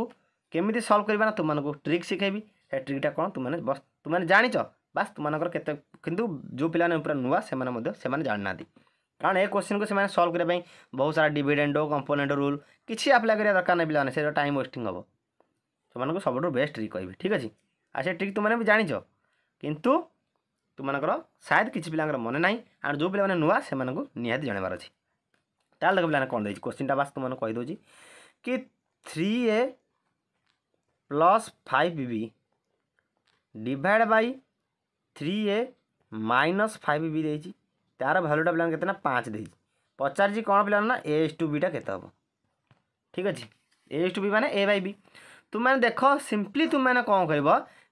[SPEAKER 1] କେମିତି ସଲ୍ଭ କରିବା ନା ତୁମମାନଙ୍କୁ ଟ୍ରିକ୍ ଶିଖେଇବି ସେ ଟ୍ରିକ୍ଟା କ'ଣ ତୁମେ ବସ୍ ତୁମେ ଜାଣିଛ ବାସ୍ ତୁମମାନଙ୍କର କେତେ କିନ୍ତୁ ଯେଉଁ ପିଲାମାନେ ପୁରା ନୂଆ ସେମାନେ ମଧ୍ୟ ସେମାନେ ଜାଣିନାହାନ୍ତି କାରଣ ଏ କୋଶ୍ଚିନ୍କୁ ସେମାନେ ସଲ୍ଭ କରିବା ପାଇଁ ବହୁତ ସାରା ଡିଭିଡେଣ୍ଡ କମ୍ପୋନେଣ୍ଟ ରୁଲ୍ କିଛି ଆପ୍ଲାଏ କରିବା ଦରକାର ନାହିଁ ପିଲାମାନେ ସେଇଟା ଟାଇମ୍ ୱେଷ୍ଟିଂ ହେବ ସେମାନଙ୍କୁ ସବୁଠୁ ବେଷ୍ଟ ଟ୍ରିକ୍ କହିବି ଠିକ୍ ଅଛି ଆଉ ସେ ଟ୍ରିକ୍ ତୁମେ ବି ଜାଣିଛ କିନ୍ତୁ ତୁମମାନଙ୍କର ସାୟଦ କିଛି ପିଲାଙ୍କର ମନେ ନାହିଁ ଆଉ ଯେଉଁ ପିଲାମାନେ ନୂଆ ସେମାନଙ୍କୁ ନିହାତି ଜଣାଇବାର ଅଛି ତାହେଲେ ଦେଖ ପିଲାମାନେ କ'ଣ ଦେଇଛି କୋଶ୍ଚିନ୍ଟା ବାସ୍ ତୁମମାନଙ୍କୁ କହିଦେଉଛି କି three a plus five b divide by three a minus five b দিয়েছি তার ভ্যালুটা পিলা কেতে না পাঁচ দিয়েছি পচারছি কোণ পিলা না এ এস টু বিটা কেতে হব ঠিক আছে এ এস টু বি মানে এ বাই বি তুমি দেখ সিম্পলি তুমি কম করব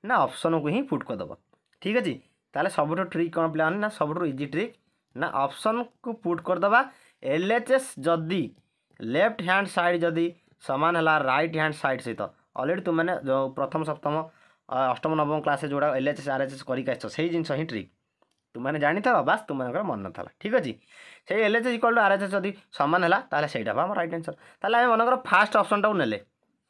[SPEAKER 1] ନା ଅପସନ୍କୁ ହିଁ ପୁଟ୍ କରିଦେବ ଠିକ୍ ଅଛି ତାହେଲେ ସବୁଠୁ ଟ୍ରିକ୍ କ'ଣ ପିଲାମାନେ ନା ସବୁଠୁ ଇଜି ଟ୍ରିକ୍ ନା ଅପସନ୍କୁ ପୁଟ୍ କରିଦେବା ଏଲ୍ ଏଚ୍ ଏସ୍ ଯଦି ଲେଫ୍ଟ ହ୍ୟାଣ୍ଡ ସାଇଡ଼୍ ଯଦି ସମାନ ହେଲା ରାଇଟ୍ ହ୍ୟାଣ୍ଡ ସାଇଡ଼୍ ସହିତ ଅଲରେଡ଼ି ତୁମମାନେ ଯେଉଁ ପ୍ରଥମ ସପ୍ତମ ଅଷ୍ଟମ ନବମ କ୍ଲାସ୍ରେ ଯେଉଁଟା L H S R H S କରିକି ଆସିଛ ସେଇ ଜିନିଷ ହିଁ ଟ୍ରିକ୍ ତୁମମାନେ ଜାଣିଥାଅ ବାସ୍ ତୁମମାନଙ୍କର ମନେ ନଥିଲା ଠିକ୍ ଅଛି ସେଇ L H equal to R H S ଯଦି ସମାନ ହେଲା ତାହେଲେ ସେଇଟା ହେବ ଆମ ରାଇଟ୍ ଆନ୍ସର୍ ତାହେଲେ ଆମେ ମନେକର ଫାର୍ଷ୍ଟ ଅପସନ୍ଟାକୁ ନେଲେ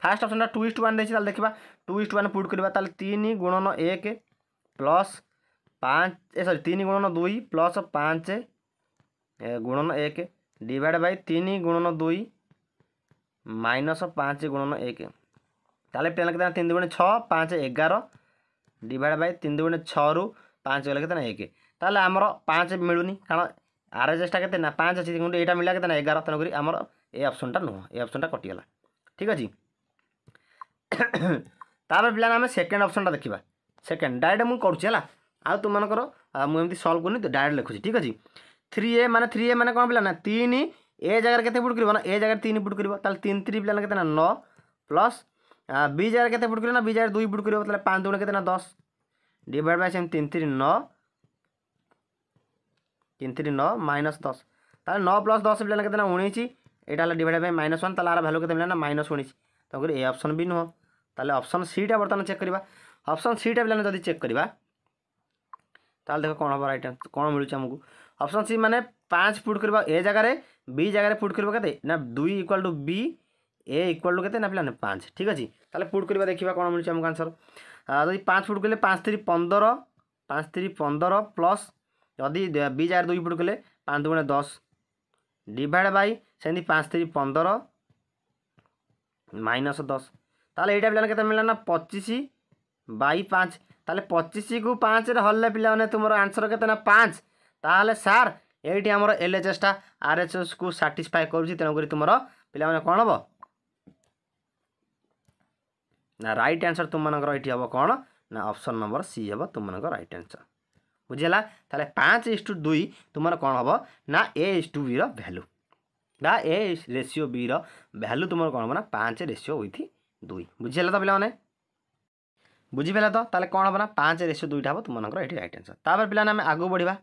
[SPEAKER 1] ଫାର୍ଷ୍ଟ ଅପସନ୍ଟା ଟୁ ଇଷ୍ଟ ୱାନ୍ ଦେଇଛି ତାହେଲେ ଦେଖିବା टू ইস্ট ওয়ান পুট করা তাহলে তিন গুণন এক প্লস পাঁচ এ সরি गुणन গুণন দুই প্লস পাঁচ গুণন এক ডিভাইড বাই गुणन গুণন দুই মাইনস পাঁচ গুণন এক তাহলে कितना तीन दुगुणे छः पाँच एगार डिवाइड बै तीन दुगुणे छु पाँच गले कितना एक ताल आमर पाँच मिलूनी कारण आर एच के पाँच अच्छी यहाँ मिला कितना एगार तेणुक आमर ए अप्सनटा नुह ए अप्सनटा कटिगला ठीक अच्छे ତାପରେ ପିଲାମାନେ ଆମେ ସେକେଣ୍ଡ ଅପସନଟା ଦେଖିବା ସେକେଣ୍ଡ ଡାଇରେକ୍ଟ ମୁଁ କରୁଛି ହେଲା ଆଉ ତୁମମାନଙ୍କର ମୁଁ ଏମିତି ସଲ୍ଭ କରୁନି ଡାଇରେକ୍ଟ ଲେଖୁଛି ଠିକ୍ ଅଛି থ্রি এ মানে থ্রি এ মানে কোণ পিলা না তিন এ জায়গায় কেতে ফুট করব না এ জায়গায় তিন ফুট করব তাহলে তিন থ্রি পিলা কেতে না ন প্লস বি জায়গায় কেতে ফুট করব না বি জায়গায় দুই ফুট করব তাহলে পাঁচ দুগুণ কেতে না দশ ডিভাইড বাই সেম তিন থ্রি ন তিন থ্রি ন মাইনস দশ তাহলে ন প্লস দশ পিলা কেতে না উনিশ এটা হল ডিভাইড বাই মাইনস ওয়ান তাহলে আর ভ্যালু কেতে মিলে না মাইনস উনিশ তেমনি এ অপশন বি নুহ तेल অপশন সিটা বর্তমানে চেক করা অপশন সিটা পিলানে যদি चेक করা देख দেখ কোণ হব রাইট কোণ মিলুছে আমাকে অপশন সি মানে পাঁচ পুট করবা এ জায়গায় বি জায়গায় পুট করবা কেতে না দুই ए इक्वाल टू के ना पे पाँच ठीक अच्छे तेल पुट करवा देखा कौन मिलूँ आमको आंसर जब पाँच फुट कले पाँच तीन पंदर पाँच तीन पंदर प्लस जदि बी जार दुई फुट कले पाँच दुगुणे दस डिड बै से पाँच तीन पंदर माइनस दस ତାହେଲେ ଏଇଟା ପିଲାମାନେ କେତେ ମିଳିଲା ନା ପଚିଶ ବାଇ ପାଞ୍ଚ ତାହେଲେ ପଚିଶକୁ ପାଞ୍ଚରେ ହରିଲେ ପିଲାମାନେ ତୁମର ଆନ୍ସର୍ କେତେ ନା ପାଞ୍ଚ ତାହେଲେ ସାର୍ ଏଇଠି ଆମର ଏଲ୍ ଏଚ୍ ଏସ୍ଟା ଆର୍ ଏଚ୍ ଏସ୍କୁ ସାଟିସ୍ଫାଏ କରୁଛି ତେଣୁକରି ତୁମର ପିଲାମାନେ କ'ଣ ହେବ ନା ରାଇଟ୍ ଆନ୍ସର୍ ତୁମମାନଙ୍କର ଏଇଠି ହେବ କ'ଣ ନା ଅପସନ୍ ନମ୍ବର ସି ହେବ ତୁମମାନଙ୍କ ରାଇଟ୍ ଆନ୍ସର୍ ବୁଝିହେଲା ତାହେଲେ ପାଞ୍ଚ ଇଷ୍ଟୁ ଦୁଇ ତୁମର କ'ଣ ହେବ ନା ଏ ଇଷ୍ଟୁ ବିର ଭ୍ୟାଲୁ ବା ଏ ରେସିଓ ବିର ଭ୍ୟାଲୁ ତୁମର କ'ଣ ହେବ ନା ପାଞ୍ଚ ରେସିଓ ୱିଥ୍ দুই বুঝিগেল তো পিলামানে বুঝিপাল তো তাহলে কম হব না পাঁচ রেসিও দুইটা হব তোমার এটি রাইট আনসর তাপরে পিলামানে আমি আগুক বড়া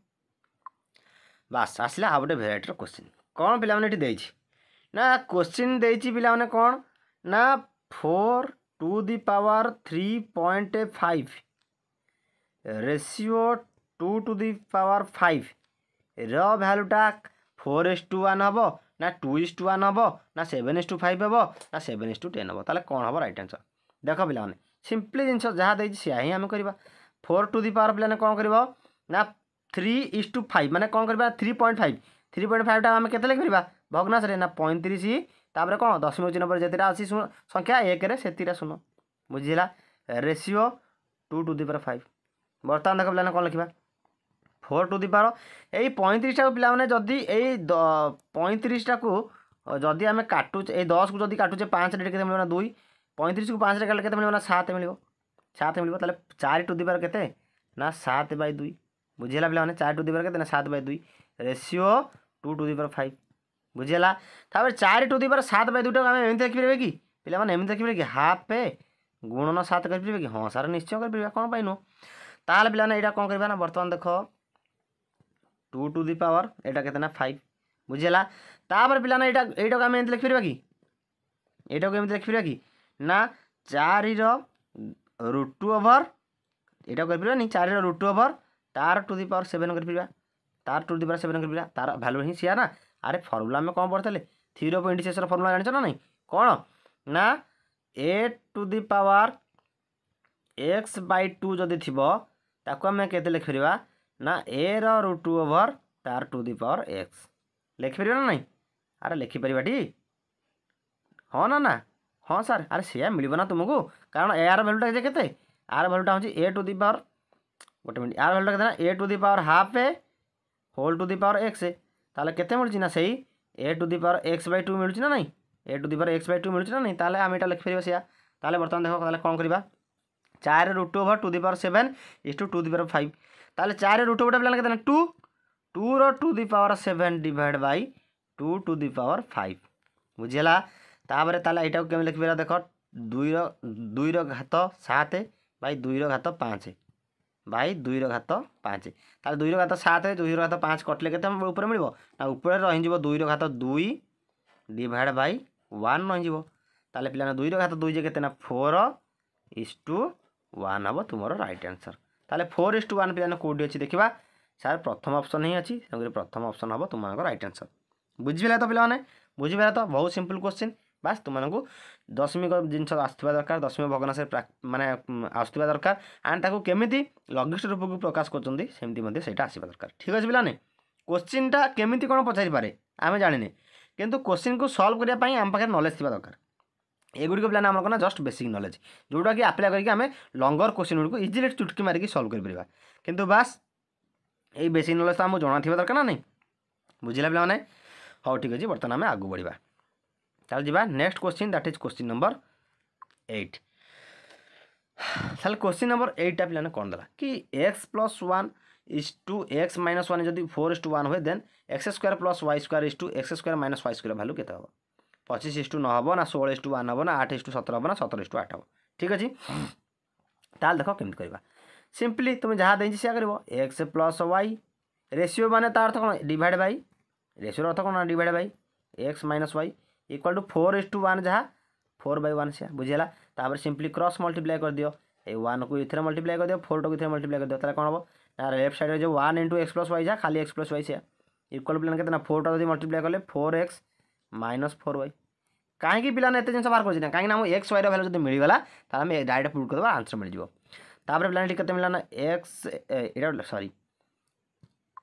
[SPEAKER 1] বাস আসলে আর গোটে ভেরাইটির কোশ্চিন কম পিলামানে এটি দিয়েছি না কোশ্চিন দিয়েছি পিলামানে কম না four to the power three point five ratio two to the power five র ভ্যালুটা ফোর এস টু ওয়ান হব না টু ইস টু ওয়ান হব না সেভেন ইস টু ফাইভ হব না সেভেন ইস টু টেন হব তাহলে କ'ଣ ହବ ରାଇଟ୍ ଆନ୍ସର୍ ଦେଖ ପିଲାମାନେ ସିମ୍ପଲି ଜିନିଷ ଯାହା ଦେଇଛି ସେୟା ହିଁ ଆମେ କରିବା ଫୋର୍ ଟୁ ଦି ପାୱାର ପିଲାମାନେ କ'ଣ କରିବ ନା থ্রি ইস টু ফাইভ মানে কম করবা three point five three point ফাইভটা আমি কেতে লিখিবা ভগ্নাশে না পঁয়ত্রিশ তাপরে কম দশমিক চিহ্ন পরে যেটা আছে সংখ্যা একরে সেটা শূন্য বুঝিলা ratio two to the power five বর্তমান দেখ পিলানে কম লিখবা ফোর টু দি পাওয়ার এই পঁয়ত্রিশটাকে পিলামানে যদি এই পঁয়ত্রিশটাকে যদি আমি কাটুছে এই দশকু যদি কাটুছে পাঁচরে কেতে মিলবে না দুই পঁয়ত্রিশকু পাঁচরে কাটলে কেতে মিলবে না সাত মিলব সাত মিলব তাহলে চারি টু দি পাওয়ার কেতে না সাত বাই দুই বুঝিলা পিলামানে চারি টু দি পাওয়ার কেতে না সাত বাই দুই ratio two to the power five বুঝিলা তাপরে চারি টু দি পাওয়ার সাত বাই দুইটাকে আমি এমনি লেখিপারে কি ପିଲାମାନେ ଏମିତି ଦେଖିପାରିବେ କି ହାଫ୍ ପେ ଗୁଣନ ସାତ କରିପାରିବେ କି ହଁ ସାର୍ ନିଶ୍ଚୟ କରିପାରିବା କ'ଣ ପାଇଁ ନୁହଁ ତାହେଲେ ପିଲାମାନେ ଏଇଟା କ'ଣ କରିବା ନା ବର୍ତ୍ତମାନ ଦେଖ टू टू दि पावर यहाँ के फाइव बुझेगा तापर पिलाना यहाँ आम एमती तो लिखिपर कि यहाँ एमती तो लिखिपर कि ना चार रुट टू ओभर यहाँ करपर चार रुट टू ओभर तार टू दि पावर सेवेन करपर तार टू दि पावर सेवेन कर तार भैल्यू हिं सीया ना अरे फर्मुला आम कौन पढ़ते थीरो पॉइंट शेष फर्मुला जानच ना नहीं कौन ना a to the power x by two जदि थी आम के लिखिपर ନା ଏର root two over two to the power x ଲେଖିପାରିବା ନା ନାହିଁ ଆରେ ଲେଖିପାରିବାଟି ହଁ ନା ନା ହଁ ସାର୍ ଆରେ ସେୟା ମିଳିବ ନା ତୁମକୁ କାରଣ ଏଆର ଭ୍ୟାଲୁଟା ଯେ କେତେ ଆର ଭ୍ୟାଲୁଟା ହେଉଛି ଏ ଟୁ ଦି ପାୱାର ଗୋଟେ ମିନିଟ୍ ଆର ଭ୍ୟାଲୁଟା କେତେ ନା a to the power half a whole to the power x ତାହେଲେ କେତେ ମିଳୁଛି ନା ସେଇ a to the power x by two ମିଳୁଛି ନା ନାହିଁ a to the power x by two ମିଳୁଛି ନା ନାହିଁ ତାହେଲେ ଆମେ ଏଇଟା ଲେଖିପାରିବା ସେୟା ତାହେଲେ ବର୍ତ୍ତମାନ ଦେଖ ତାହେଲେ କ'ଣ କରିବା ଚାରି root two over to the power seven is two to the power five তাহলে চারের রুট ওভার পিলা কেতে টু টুর to the power seven divide by two to the power five বুঝিলা তাপরে তাহলে এইটা কেমন লিখিপার দেখ দুইর দুইর ঘাত সাত বাই দুইর ঘাত পাঁচ বাই দুইর ঘাত পাঁচ তাহলে দুইর ঘাত সাত দুইর ঘাত পাঁচ কটলে কেতে উপরে মিলব না উপরে রহিযোগ দুইর ঘাত দুই ডিভাইড বাই ওয়ান রহিযোগ তাহলে পিলা দুইর ঘাত দুই যে কেতে না ফোর ইস টু ওয়ান হব তোমার রাইট আনসর तेल फोर इस टू वन पे कौटी अच्छी देखा सार प्रथम अप्सन ही अच्छी तेनालीरु प्रथम अप्सन हम तुम रईट आनसर बुझे तो पे बुझे तो बहुत सिंपल क्वेश्चन बास तुमक दशमिक जिन आसवा दरकार दशमिक भग्नाश मैंने आसवा दरकार एंड ताक केमी लघिष्ट रूप को प्रकाश करमीटा आसवा दरकार ठीक अच्छे पे क्वेश्चनटा केमी कौन पचारिपे आम जाने किंतु क्वेश्चन को सल्व करने आम पाखे नलेज थ दरकार एगुड़क पे आम कौन जस्ट बेसिक नलेज जोटा कि आप्लाय करके आम लंगर क्वेश्चन गुड़क इजिली चुटकी मारिक सल्व कि बास यही बेसिक नलेज तो आम जना थ दरकार ना ना बुझला पाला मैंने हाउ ठीक अच्छे बर्तन आम आगे बढ़िया चल जा next question that is question number eight चल क्वेश्चन नंबर एट पे कौन देगा कि x plus one is to x minus one जो फोर इज टू वन हुए then x square plus y square is to x square minus y square value के हाँ পঁচিশ ইস্টু ন হব না ষোহল ইস্টু ওয়ান হব না আଠ ইস্টু সতের হব না সতের ইস্টু আট হব ঠিক আছে তাহলে দেখ কেমি করা সিম্পলি তুমি যা দিয়েছি সেয়া করব এক্স প্লস ওয়াই রেসিও মানে তার অর্থ কোণ ডিভাইড বাই রেসিওর অর্থ কোণ divide by x minus y equal to four is to one যা ফোর বাই ওয়ান সেয়া বুঝিলা তাপরে সিম্পলি ক্রস মল্টিপ্লাই କରିଦିଅ এই ওয়ানকু এর মল্টিপ্লাই କରିଦିଅ ফোরটাকে এর মল্টিপ্লাই କରିଦିଅ তাহলে কোণ হব না লেফট সাইডে যে one into x plus y যা খালি এক্স প্লস ওয়াই সেয়া ইকুয়াল প্লেন কেতে না ফোরটা যদি মল্টিপ্লাই কলে four x minus four y କାହିଁକି ପିଲାମାନେ ଏତେ ଜିନିଷ ବାହାର କରୁଛନ୍ତି କାହିଁକି ନା ଆମ ଏକ୍ସ ୱାଇର ଭାଲ୍ୟୁ ଯଦି ମିଳିଗଲା ତାହେଲେ ଆମେ ଡାଇରେକ୍ଟ ପ୍ରୁଭ୍ କରିଦେବା ଆନ୍ସର୍ ମିଳିଯିବ ତାପରେ ପିଲାମାନେ ଏଠି କେତେ ମିଳିଲା ନା ଏକ୍ସ ଏଇଟା ସରି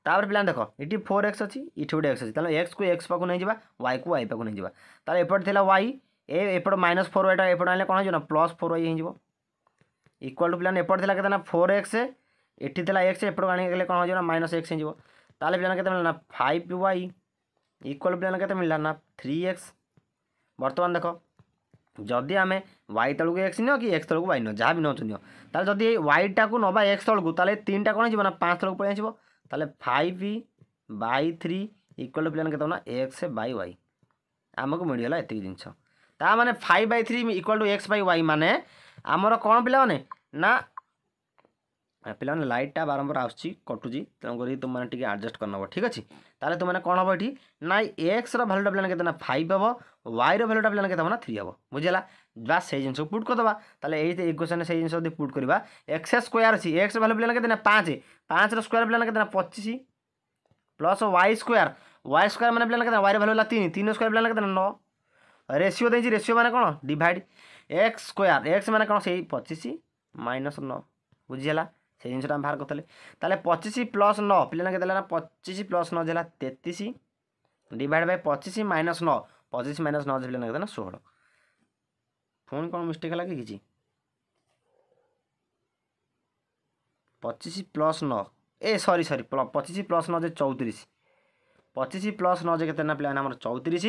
[SPEAKER 1] ତାପରେ ପିଲାମାନେ ଦେଖ ଏଠି ଫୋର୍ ଏକ୍ସ ଅଛି ଏଠି ଗୋଟେ ଏକ୍ସ ଅଛି ତାହେଲେ ଏକ୍ସକୁ ଏକ୍ସ ପାଖକୁ ନେଇଯିବା ୱାଇକୁ ୱାଇ ପାଖକୁ ନେଇଯିବା ତାହେଲେ ଏପଟେ ଥିଲା ୱାଇ ଏ ଏପଟେ ମାଇନସ୍ ଫୋର୍ ୱାଇଟା ଏପଟେ ଆଣିଲେ କ'ଣ ହେଇଯିବ ନା ପ୍ଲସ୍ ଫୋର୍ ୱାଇ ହେଇଯିବ ଇକ୍ୱାଲ୍ ଟୁ ପିଲାମାନେ ଏପଟେ ଥିଲା କେତେ ନା ଫୋର୍ ଏକ୍ସ ଏଠି ଥିଲା ଏକ୍ସ ଏପଟକୁ ଆଣିକି ଗଲେ କ'ଣ ହେଇଯିବ ନା ମାଇନସ୍ ଏକ୍ସ ହେଇଯିବ ତାହେଲେ ପିଲାମାନେ କେତେ ମିଳିଲା ନା ଫାଇଭ୍ ୱାଇ ଇକ୍ୱାଲ୍ ପିଲାମାନେ କେତେ ମିଳିଲା ନା ଥ୍ରୀ ଏକ୍ସ বর্তমান দেখ যদি আমি ওয়াই তলকু এক্স নিও কি এক্স তলকু ওয়াই নিও যা বি নেওছ নিও তাহলে যদি এই ওয়াইটাকে নবা এক্স তলকু তাহলে তিনটা কোণ হয়ে না পাঁচ তলকু পড়ে আসব তাহলে five by three equal to পিলান কেত না এক্স বাই ওয়াই আমাকে মিলিগলা এত জিনিস তা মানে five by three equal to x by y মানে আমার কোণ পিলা মানে না ପିଲାମାନେ ଲାଇଟ୍ଟା ବାରମ୍ବାର ଆସୁଛି କଟୁଛି ତେଣୁକରି ତୁମମାନେ ଟିକେ ଆଡ଼ଜଷ୍ଟ କରିନେବ ଠିକ୍ ଅଛି ତାହେଲେ ତୁମମାନେ କ'ଣ ହେବ ଏଠି ନା ଏକ୍ସର ଭ୍ୟାଲୁଟା ପିଲାମାନେ କେତେ ନା ଫାଇଭ୍ ହେବ वाई रैल्यूटा पे के हैं थ्री हे बुझेगा बास से जिन पुट करदे तो ये इक्वेसन से जिन पुट करवा एक्स स्क्वयर अच्छी एक्स भैल्यू पे कहते हैं पाँच पाँच रक्वयर पे कहते पचीस plus y square y square मैंने पे कहते हैं वाई रैल्यूला तीन तीन स्क्वयर पे कहते हैं नौ रेसीो देखिए रेसीो मैंने कौन डिड एक्स स्क्वयर एक्स मैंने कौन से पचीस माइनस नौ बुझीगला से जिन बाहर करते पचीस प्लस नौ पे कहते पचीस प्लस नौ जो तेतीस डिड बाय पचीस माइनस नौ ପଚିଶ ମାଇନସ୍ ନଅ ଝିଡ଼ିଲେ ନା ଷୋହଳ ପୁଣି କ'ଣ ମିଷ୍ଟେକ୍ ହେଲା କି କିଛି ପଚିଶ ପ୍ଲସ୍ ନଅ ଏ ସରି ସରି ପଚିଶ ପ୍ଲସ୍ ନଅ ଯେ ଚଉତିରିଶ ପଚିଶ ପ୍ଲସ୍ ନଅ ଯେ କେତେ ନା ପିଲାମାନେ ଆମର ଚଉତିରିଶ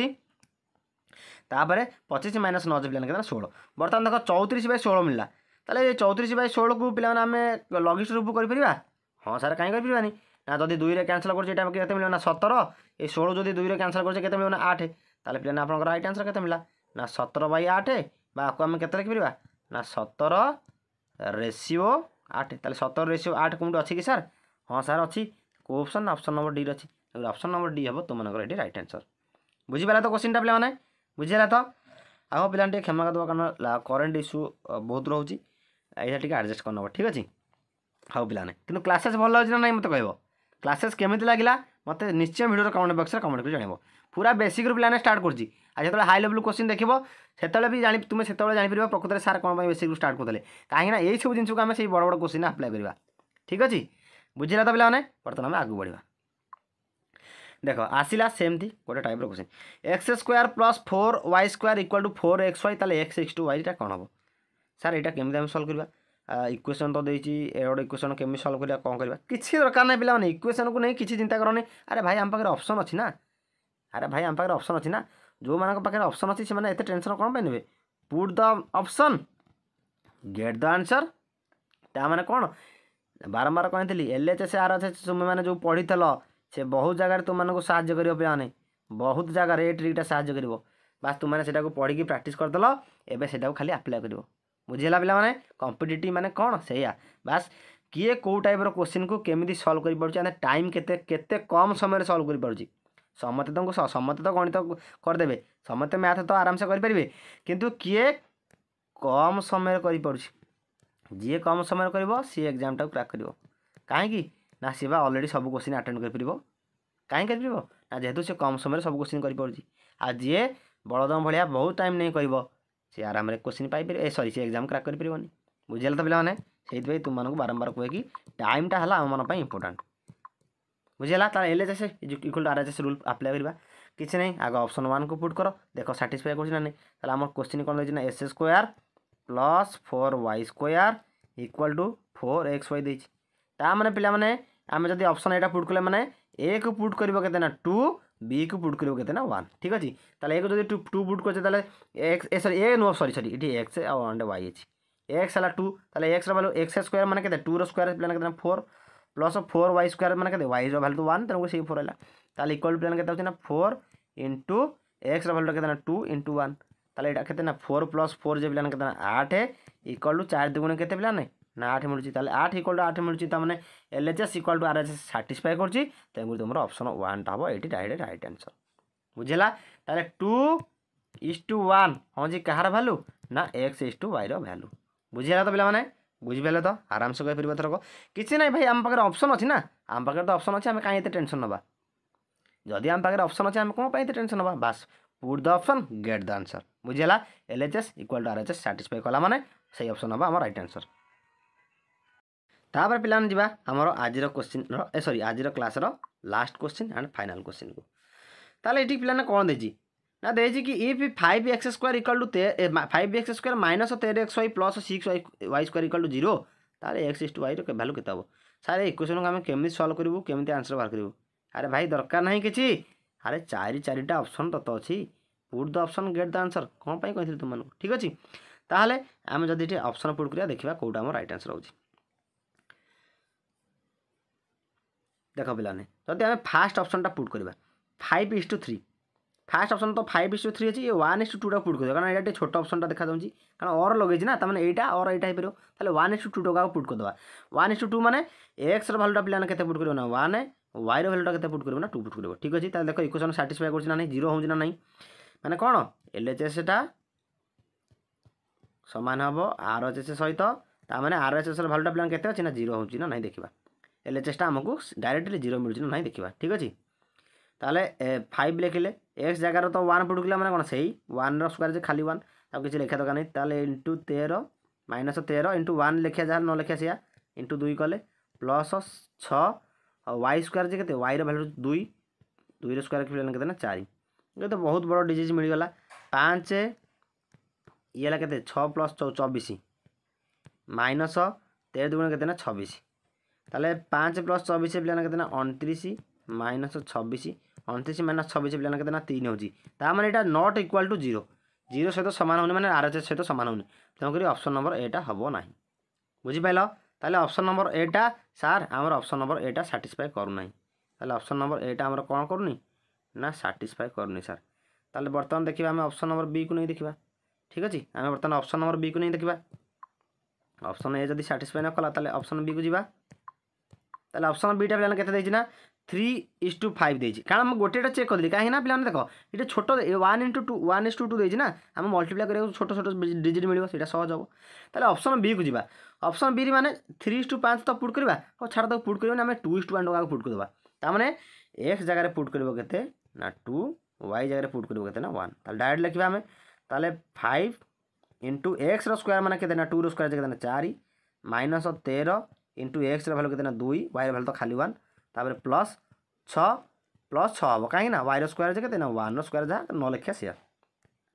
[SPEAKER 1] ତାପରେ ପଚିଶ ମାଇନସ୍ ନଅ ଯେ ପିଲାମାନେ କେତେ ନା ଷୋହଳ ବର୍ତ୍ତମାନ ଦେଖ ଚଉତିରିଶ ବାଇ ଷୋହଳ ମିଳିଲା ତାହେଲେ ଏ ଚଉତିରିଶ ବାଇ ଷୋହଳକୁ ପିଲାମାନେ ଆମେ ଲଗିଷ୍ଟ ରୂପ କରିପାରିବା ହଁ ସାର୍ କାହିଁ କରିପାରିବାନି ନା ଯଦି ଦୁଇରେ କ୍ୟାନସଲ୍ କରୁଛେ ଏଇଟା କେତେ ମିଳିବ ନା ସତର ଏ ଷୋହଳ ଯଦି ଦୁଇରେ କ୍ୟାନସଲ୍ କରୁଛେ କେତେ ମିଳିବ ନା ଆଠ ତାହେଲେ ପିଲାମାନେ ଆପଣଙ୍କର ରାଇଟ୍ ଆନ୍ସର୍ କେତେ ମିଳିଲା ନା ସତର ବାଇ ଆଠ ବା ଆକୁ ଆମେ କେତେ ରଖିପାରିବା ନା ସତର ରେସିଓ ଆଠ ତାହେଲେ ସତର ରେସିଓ ଆଠ କେଉଁଠି ଅଛି କି ସାର୍ ହଁ ସାର୍ ଅଛି କେଉଁ ଅପସନ୍ ଅପସନ୍ ନମ୍ବର ଡିରେ ଅଛି ଅପସନ୍ ନମ୍ବର ଡି ହେବ ତୁମମାନଙ୍କର ଏଠି ରାଇଟ୍ ଆନ୍ସର୍ ବୁଝିପାରିଲା ତ କୋଶ୍ଚିନ୍ଟା ପିଲାମାନେ ବୁଝିହେଲା ତ ଆଉ ପିଲାମାନେ ଟିକେ କ୍ଷମା କରିଦେବ କାରଣ କରେଣ୍ଟ ଇସ୍ୟୁ ବହୁତ ରହୁଛି ଏଇଟା ଟିକେ ଆଡ଼ଜଷ୍ଟ କରିନେବ ଠିକ୍ ଅଛି ହଉ ପିଲାମାନେ କିନ୍ତୁ କ୍ଲାସେସ୍ ଭଲ ହେଉଛି ନା ନାହିଁ ମୋତେ କହିବ କ୍ଲାସେସ୍ କେମିତି ଲାଗିଲା ମୋତେ ନିଶ୍ଚୟ ଭିଡ଼ିଓର କମେଣ୍ଟ ବକ୍ସରେ କମେଣ୍ଟ କରି ଜଣାଇବ পুরা বেসিক্রু ପିଲାମାନେ ଷ୍ଟାର୍ଟ କରୁଛି ଆଉ ଯେତେବେଳେ ହାଇ ଲେଭଲ୍ କୋଶ୍ଚିନ୍ ଦେଖିବ ସେତେବେଳେ ବି ଜାଣି ତୁମେ ସେତେବେଳେ ଜାଣିପାରିବ ପ୍ରକୃତରେ ସାର୍ କ'ଣ ପାଇଁ ବେସିକ୍ରୁ ଷ୍ଟାର୍ଟ କରିଦେଲେ କାହିଁକିନା ଏଇସବୁ ଜିନିଷକୁ ଆମେ ସେଇ ବଡ଼ ବଡ଼ କୋଶ୍ଚିନ୍ ଆପ୍ଲାଏ କରିବା ଠିକ୍ ଅଛି ବୁଝିଲା ତ ପିଲାମାନେ ବର୍ତ୍ତମାନ ଆମେ ଆଗକୁ ବଢ଼ିବା ଦେଖ ଆସିଲା ସେମିତି ଗୋଟେ ଟାଇପ୍ର question x square plus four y square equal to four x y ତାହେଲେ ଏକ୍ସ ଏକ୍ସ ଟୁ ୱାଇଟା କ'ଣ ହେବ ସାର୍ ଏଇଟା କେମିତି ଆମେ ସଲ୍ଭ କରିବା ଇକ୍ୱେସନ୍ ତ ଦେଇଛି ଏ ଗୋଟେ ଇକ୍ୱେସନ୍ କେମିତି ସଲ୍ଭ କରିବା କ'ଣ କରିବା କିଛି ଦରକାର ନାହିଁ ପିଲାମାନେ ଇକ୍ୱେସନ୍କୁ ନେଇ କିଛି ଚିନ୍ତା କରନି ଆରେ ଭାଇ ଆମ ପାଖରେ ଅପସନ୍ ଅଛି ନା ଆରେ ଭାଇ ଆମ ପାଖରେ ଅପସନ୍ ଅଛି ନା ଯେଉଁମାନଙ୍କ ପାଖରେ ଅପସନ୍ ଅଛି ସେମାନେ ଏତେ ଟେନସନ୍ କ'ଣ ପାଇଁ ନେବେ put the option get the answer ତାମାନେ କ'ଣ ବାରମ୍ବାର କହିଥିଲି L H S R H S ତୁମେମାନେ ଯେଉଁ ପଢ଼ିଥିଲ ସେ ବହୁତ ଜାଗାରେ ତୁମମାନଙ୍କୁ ସାହାଯ୍ୟ କରିବ ପିଲାମାନେ ବହୁତ ଜାଗାରେ ଏ ଟ୍ରିକ୍ଟା ସାହାଯ୍ୟ କରିବ ବାସ୍ ତୁମମାନେ ସେଟାକୁ ପଢ଼ିକି ପ୍ରାକ୍ଟିସ୍ କରିଦେଲ ଏବେ ସେଟାକୁ ଖାଲି ଆପ୍ଲାଏ କରିବ ବୁଝିହେଲା ପିଲାମାନେ କମ୍ପିଟେଟିଭ୍ ମାନେ କ'ଣ ସେଇଆ ବାସ୍ କିଏ କେଉଁ ଟାଇପ୍ର କୋଶ୍ଚିନ୍କୁ କେମିତି ସଲ୍ଭ କରିପାରୁଛି ଆମେ ଟାଇମ୍ କେତେ କେତେ କମ୍ ସମୟରେ ସଲ୍ଭ କରିପାରୁଛି ସମସ୍ତେ ତାଙ୍କୁ ସମସ୍ତେ ତ ଗଣିତ କରିଦେବେ ସମସ୍ତେ ମ୍ୟାଥ୍ ତ ଆରାମସେ କରିପାରିବେ କିନ୍ତୁ କିଏ କମ୍ ସମୟରେ କରିପାରୁଛି ଯିଏ କମ୍ ସମୟରେ କରିବ ସିଏ ଏକ୍ଜାମ୍ଟାକୁ କ୍ରାକ୍ କରିବ କାହିଁକି ନା ସିଏ ବା ଅଲରେଡ଼ି ସବୁ କୋଶ୍ଚିନ୍ ଆଟେଣ୍ଡ କରିପାରିବ କାହିଁକି କରିପାରିବ ନା ଯେହେତୁ ସେ କମ୍ ସମୟରେ ସବୁ କୋଶ୍ଚିନ୍ କରିପାରୁଛି ଆଉ ଯିଏ ବଳଦମ ଭଳିଆ ବହୁତ ଟାଇମ୍ ନେଇ କରିବ ସେ ଆରାମରେ କୋଶ୍ଚିନ୍ ପାଇପାରିବ ଏ ସରି ସେ ଏକ୍ଜାମ୍ କ୍ରାକ୍ କରିପାରିବନି ବୁଝିହେଲା ତ ପିଲାମାନେ ସେଇଥିପାଇଁ ତୁମମାନଙ୍କୁ ବାରମ୍ବାର କୁହେ କି ଟାଇମ୍ଟା ହେଲା ଆମମାନଙ୍କ ପାଇଁ ଇମ୍ପୋର୍ଟାଣ୍ଟ ବୁଝିଗଲା ତାହେଲେ L H S equal to R H S rule apply କରିବା କିଛି ନାହିଁ ଆଗ ଅପସନ୍ ୱାନ୍କୁ ପୁଟ୍ କର ଦେଖ ସାଟିସ୍ଫାଏ କରୁଛି ନା ନାହିଁ ତାହେଲେ ଆମର କୋଶ୍ଚିନ୍ କ'ଣ ଦେଇଛି ନା x square plus four y square equal to four x y ଦେଇଛି ତା ମାନେ ପିଲାମାନେ ଆମେ ଯଦି ଅପସନ୍ ଏଇଟା ପୁଟ୍ କଲେ ମାନେ ଏକୁ ପୁଟ୍ କରିବ କେତେ ନା ଟୁ ବିକୁ ପୁଟ୍ କରିବ କେତେ ନା ୱାନ୍ ଠିକ୍ ଅଛି ତାହେଲେ ଏକୁ ଯଦି ଟୁ ଟୁ ପୁଟ୍ କରୁଛେ ତାହେଲେ ଏକ୍ସ ଏ ସରି ଏ ନୁହଁ ସରି ସରି ଏଠି ଏକ୍ସ ଆଉ ୱାନ୍ଟେ ୱାଇ ଅଛି ଏକ୍ସ ହେଲା ଟୁ ତାହେଲେ ଏକ୍ସର ଭାଲ୍ୟୁ ଏକ୍ସ ସ୍କୋୟାର୍ ମାନେ କେତେ ଟୁର ସ୍କୋୟାର୍ ପିଲାମାନେ କେତେ ନା four plus four y square ମାନେ କେତେ ୱାଇର ଭାଲ୍ୟୁ ତ ୱାନ୍ ତେଣୁ ସେଇ ଫୋର୍ ହେଲା ତାହେଲେ ଇକ୍ୱାଲ୍ ପ୍ଲେନ୍ କେତେ ହେଉଛି ନା ଫୋର୍ ଇଣ୍ଟୁ ଏକ୍ସର ଭାଲ୍ୟୁଟା କେତେ ନା ଟୁ ଇଣ୍ଟୁ ୱାନ୍ ତାହେଲେ ଏଇଟା କେତେ ନା ଫୋର୍ ପ୍ଲସ୍ ଫୋର୍ ଯେ ପିଲାମାନେ କେତେ ନା ଆଠ ଇକ୍ୱାଲ୍ ଟୁ ଚାରି ଦୁଗୁଣ କେତେ ପିଲାମାନେ ନା ଆଠ ମିଳୁଛି ତାହେଲେ ଆଠ ଇକ୍ୱାଲ୍ ଟୁ ଆଠ ମିଳୁଛି ତାମାନେ L H S equal to R H S satisfy କରୁଛି ତେଣୁକରି ତୁମର ଅପସନ୍ ୱାନ୍ଟା ହେବ ଏଇଠି ରାଇଟ୍ ରାଇଟ୍ ଆନ୍ସର୍ ବୁଝିଲା ତାହେଲେ ଟୁ ଇସ୍ ଟୁ ୱାନ୍ ହଁ ଯେ କାହାର ଭାଲ୍ୟୁ ନା ଏକ୍ସ ଇସ୍ ଟୁ ୱାଇର ଭାଲ୍ୟୁ ବୁଝିଗଲା ତ ପିଲାମାନେ বুঝিপারে তো আরামসে কইপার এথরক কিছু না ভাই আম পাখে অপসন অছি না আম পাখে তো অপসন অছি আমি কাই এতে টেনশন নবা যদি আম পাখে অপসন অছি আমি কোন পাই এতে টেনশন নবা বাস put the option get the answer বুঝিলা LHS equal to RHS satisfy কলা মানে সেই অপসন হবা আমার রাইট আনসর তাপরে পিলাମାନେ যা আমার আজির কোশ্চিন্র এ সরি আজির ক্লাসর last question and final question কু তাহলে এটি পিলানে কোণ দিয়েছি ना देजी कि if five x square equal to ते फाइव एक्स स्क्वायर माइनस तेरह x y plus six y y square equal to zero তাহলে এক্স ইস্ট ওয়াইর ভ্যালু কেতে হব স্যার এই ইকুয়েশনকে আমি কেমি সলভ করবু কেমি আনসর বাহার করবু আরে ভাই দরকার নাই কিছু আরে চারি চারিটা অপসন তত অছি put the option get the answer কম পাই কে তুমি ঠিক আছে তাহলে আমি যদি এটি অপসন পুট করিয়া দেখিবা কোটা আমার রাইট আনসর হচ্ছে দেখ পিলানে যদি আমি ফার্স্ট অপসনটা পুট করিবা five is to three first option তো ফাইভ ইস টু থ্রি আছে ওয়ান ইস টু টুটা পুট କରିଦେବା କାରଣ ଏଇଟା ଟିକେ ଛୋଟ ଅପସନଟା ଦେଖାଯାଉଛି କାରଣ ଅର୍ ଲଗେଇଛି ନା ତାମାନେ ଏଇଟା ଅର୍ ଏଇଟା ହେଇପାରିବ ତାହେଲେ ୱାନ୍ ଇସ୍ ଟୁ ଟୁଟାକୁ ଆଉ ପୁଟ୍ କରିଦେବା ୱାନ୍ ଇସ୍ ଟୁ ଟୁ ମାନେ ଏକ୍ସର ଭ୍ୟାଲୁଟା ପିଲାମାନେ କେତେ ପୁଟ୍ କରିବ ନା ୱାନ୍ ୱାଇର ଭ୍ୟାଲୁଟା କେତେ ପୁଟ୍ କରିବ ନା ଟୁ ପୁଟ୍ କରିବ ଠିକ୍ ଅଛି ତାହେଲେ ଦେଖ ଇକ୍ୱେସନ୍ ସାଟିସ୍ଫାଏ କରୁଛି ନା ନାହିଁ ଜିରୋ ହେଉଛି ନା ନାହିଁ ମାନେ କ'ଣ ଏଲ୍ ଏଚ୍ ଏସ୍ଟା ସମାନ ହେବ ଆର୍ ଏଚ୍ ଏସ୍ ସହିତ ତାମାନେ ଆର୍ ଏଚ୍ ଏସ୍ର ଭ୍ୟାଲୁଟା ପିଲାମାନେ କେତେ ଅଛି ନା ଜିରୋ ହେଉଛି ନା ନାହିଁ ଦେଖିବା ଏଲ୍ ଏଚ୍ ଏସ୍ଟା ଆମକୁ ଡାଇରେକ୍ଟଲି ଜିରୋ ମିଳୁଛି ନା ନାହିଁ ଦେଖିବା ଠିକ୍ ଅଛି তাহলে ফাইভ ଲେଖିଲେ ଏକ୍ସ ଜାଗାରେ ତ ୱାନ୍ ପଡ଼ିଗଲା ମାନେ କ'ଣ ସେଇ ୱାନ୍ର ସ୍କୋୟାର୍ ଯେ ଖାଲି ୱାନ୍ ଆଉ କିଛି ଲେଖିବା ଦରକାର ନାହିଁ ତାହେଲେ ଇଣ୍ଟୁ ତେର ମାଇନସ୍ ତେର ଇଣ୍ଟୁ ୱାନ୍ ଲେଖିବା ଯାହା ନ ଲେଖିବା ସେଇଆ ଇଣ୍ଟୁ ଦୁଇ କଲେ ପ୍ଲସ୍ ଛଅ ୱାଇ ସ୍କୋୟାର୍ ଯେ କେତେ ୱାଇର ଭ୍ୟାଲ୍ୟୁ ଦୁଇ ଦୁଇର ସ୍କୋୟାର୍ ଲେଖିଲେ କେତେ ନା ଚାରି ଇଏ ତ ବହୁତ ବଡ଼ ଡିଜିଜ୍ ମିଳିଗଲା ପାଞ୍ଚ ଇଏ ହେଲା କେତେ ଛଅ ପ୍ଲସ୍ ଚବିଶ ମାଇନସ୍ ତେର ଦୁଗୁଣ କେତେ ନା ଛବିଶ ତାହେଲେ ପାଞ୍ଚ ପ୍ଲସ୍ ଚବିଶ ପିଲାମାନେ କେତେ ନା ଅଣତିରିଶ ମାଇନସ୍ ଛବିଶ ଅଣତିରିଶ ମାଇନସ୍ ଛବିଶ ପିଲାମାନେ କେତେ ନା ତିନି ହେଉଛି ତା ମାନେ ଏଇଟା not equal to zero zero ସହିତ ସମାନ ହେଉନି ମାନେ ଆର୍ ଏଚ୍ ସହିତ ସମାନ ହେଉନି ତେଣୁକରି ଅପସନ୍ ନମ୍ବର ଏଇଟା ହେବ ନାହିଁ ବୁଝିପାରିଲ ତାହେଲେ ଅପସନ୍ ନମ୍ବର ଏଇଟା ସାର୍ ଆମର ଅପ୍ସନ୍ ନମ୍ବର ଏଇଟା ସାଟିସ୍ଫାଏ କରୁନାହିଁ ତାହେଲେ ଅପସନ୍ ନମ୍ବର ଏଇଟା ଆମର କ'ଣ କରୁନି ନା ସାଟିସ୍ଫାଏ କରୁନି ସାର୍ ତାହେଲେ ବର୍ତ୍ତମାନ ଦେଖିବା ଆମେ ଅପସନ୍ ନମ୍ବର ବିକୁ ନେଇ ଦେଖିବା ଠିକ୍ ଅଛି ଆମେ ବର୍ତ୍ତମାନ ଅପ୍ସନ୍ ନମ୍ବର ବିକୁ ନେଇ ଦେଖିବା অপশন ଏ ଯଦି ସାଟିସ୍ଫାଏ ନ କଲା ତାହେଲେ অপশন ବିକୁ ଯିବା ତାହେଲେ তাহলে ବିଟା বিটা କେତେ ଦେଇଛି ନା থ্রি ইস টু ফাইভ দিয়েছি কারণ আমি গোটেটা চেক করি কাহিঁকি না পিলানে দেখ এটা ছোট one into two one is to two দিয়েছি না আমি মল্টিপ্লাই করি ছোট ছোট ডিজিট মিলব সেটা সহজ হব তাহলে অপশন বি কু যা অপশন বি মানে থ্রি ইস টু পাঁচ তো পুট করা ও ছাড়া তাকে পুট করবানি আমি টু ইস টু ওয়ান টাকা পুট করদেবা তার মানে এক্স জায়গায় পুট করব কেতে না টু ওয়াই জায়গায় পুট করব কেতে না ওয়ান তাহলে ডাইরেক্ট লিখবা আমি তাহলে ফাইভ ইন্টু এক্সর স্কোয়ার মানে কেতে না টুর স্কোয়ার কেতে না চারি মাইনস তের ইন্টু এক্সর ভ্যালু কেতে না দুই ওয়াইর ভ্যালু তো খালি ওয়ান ତାପରେ ପ୍ଲସ୍ ଛଅ ପ୍ଲସ୍ ଛଅ ହେବ କାହିଁକିନା ୱାଇର ସ୍କୋୟାର ଯେ କେତେ ନା ୱାନ୍ର ସ୍କୋୟାର ଯାହା ନ ଲେଖିବା ସେୟା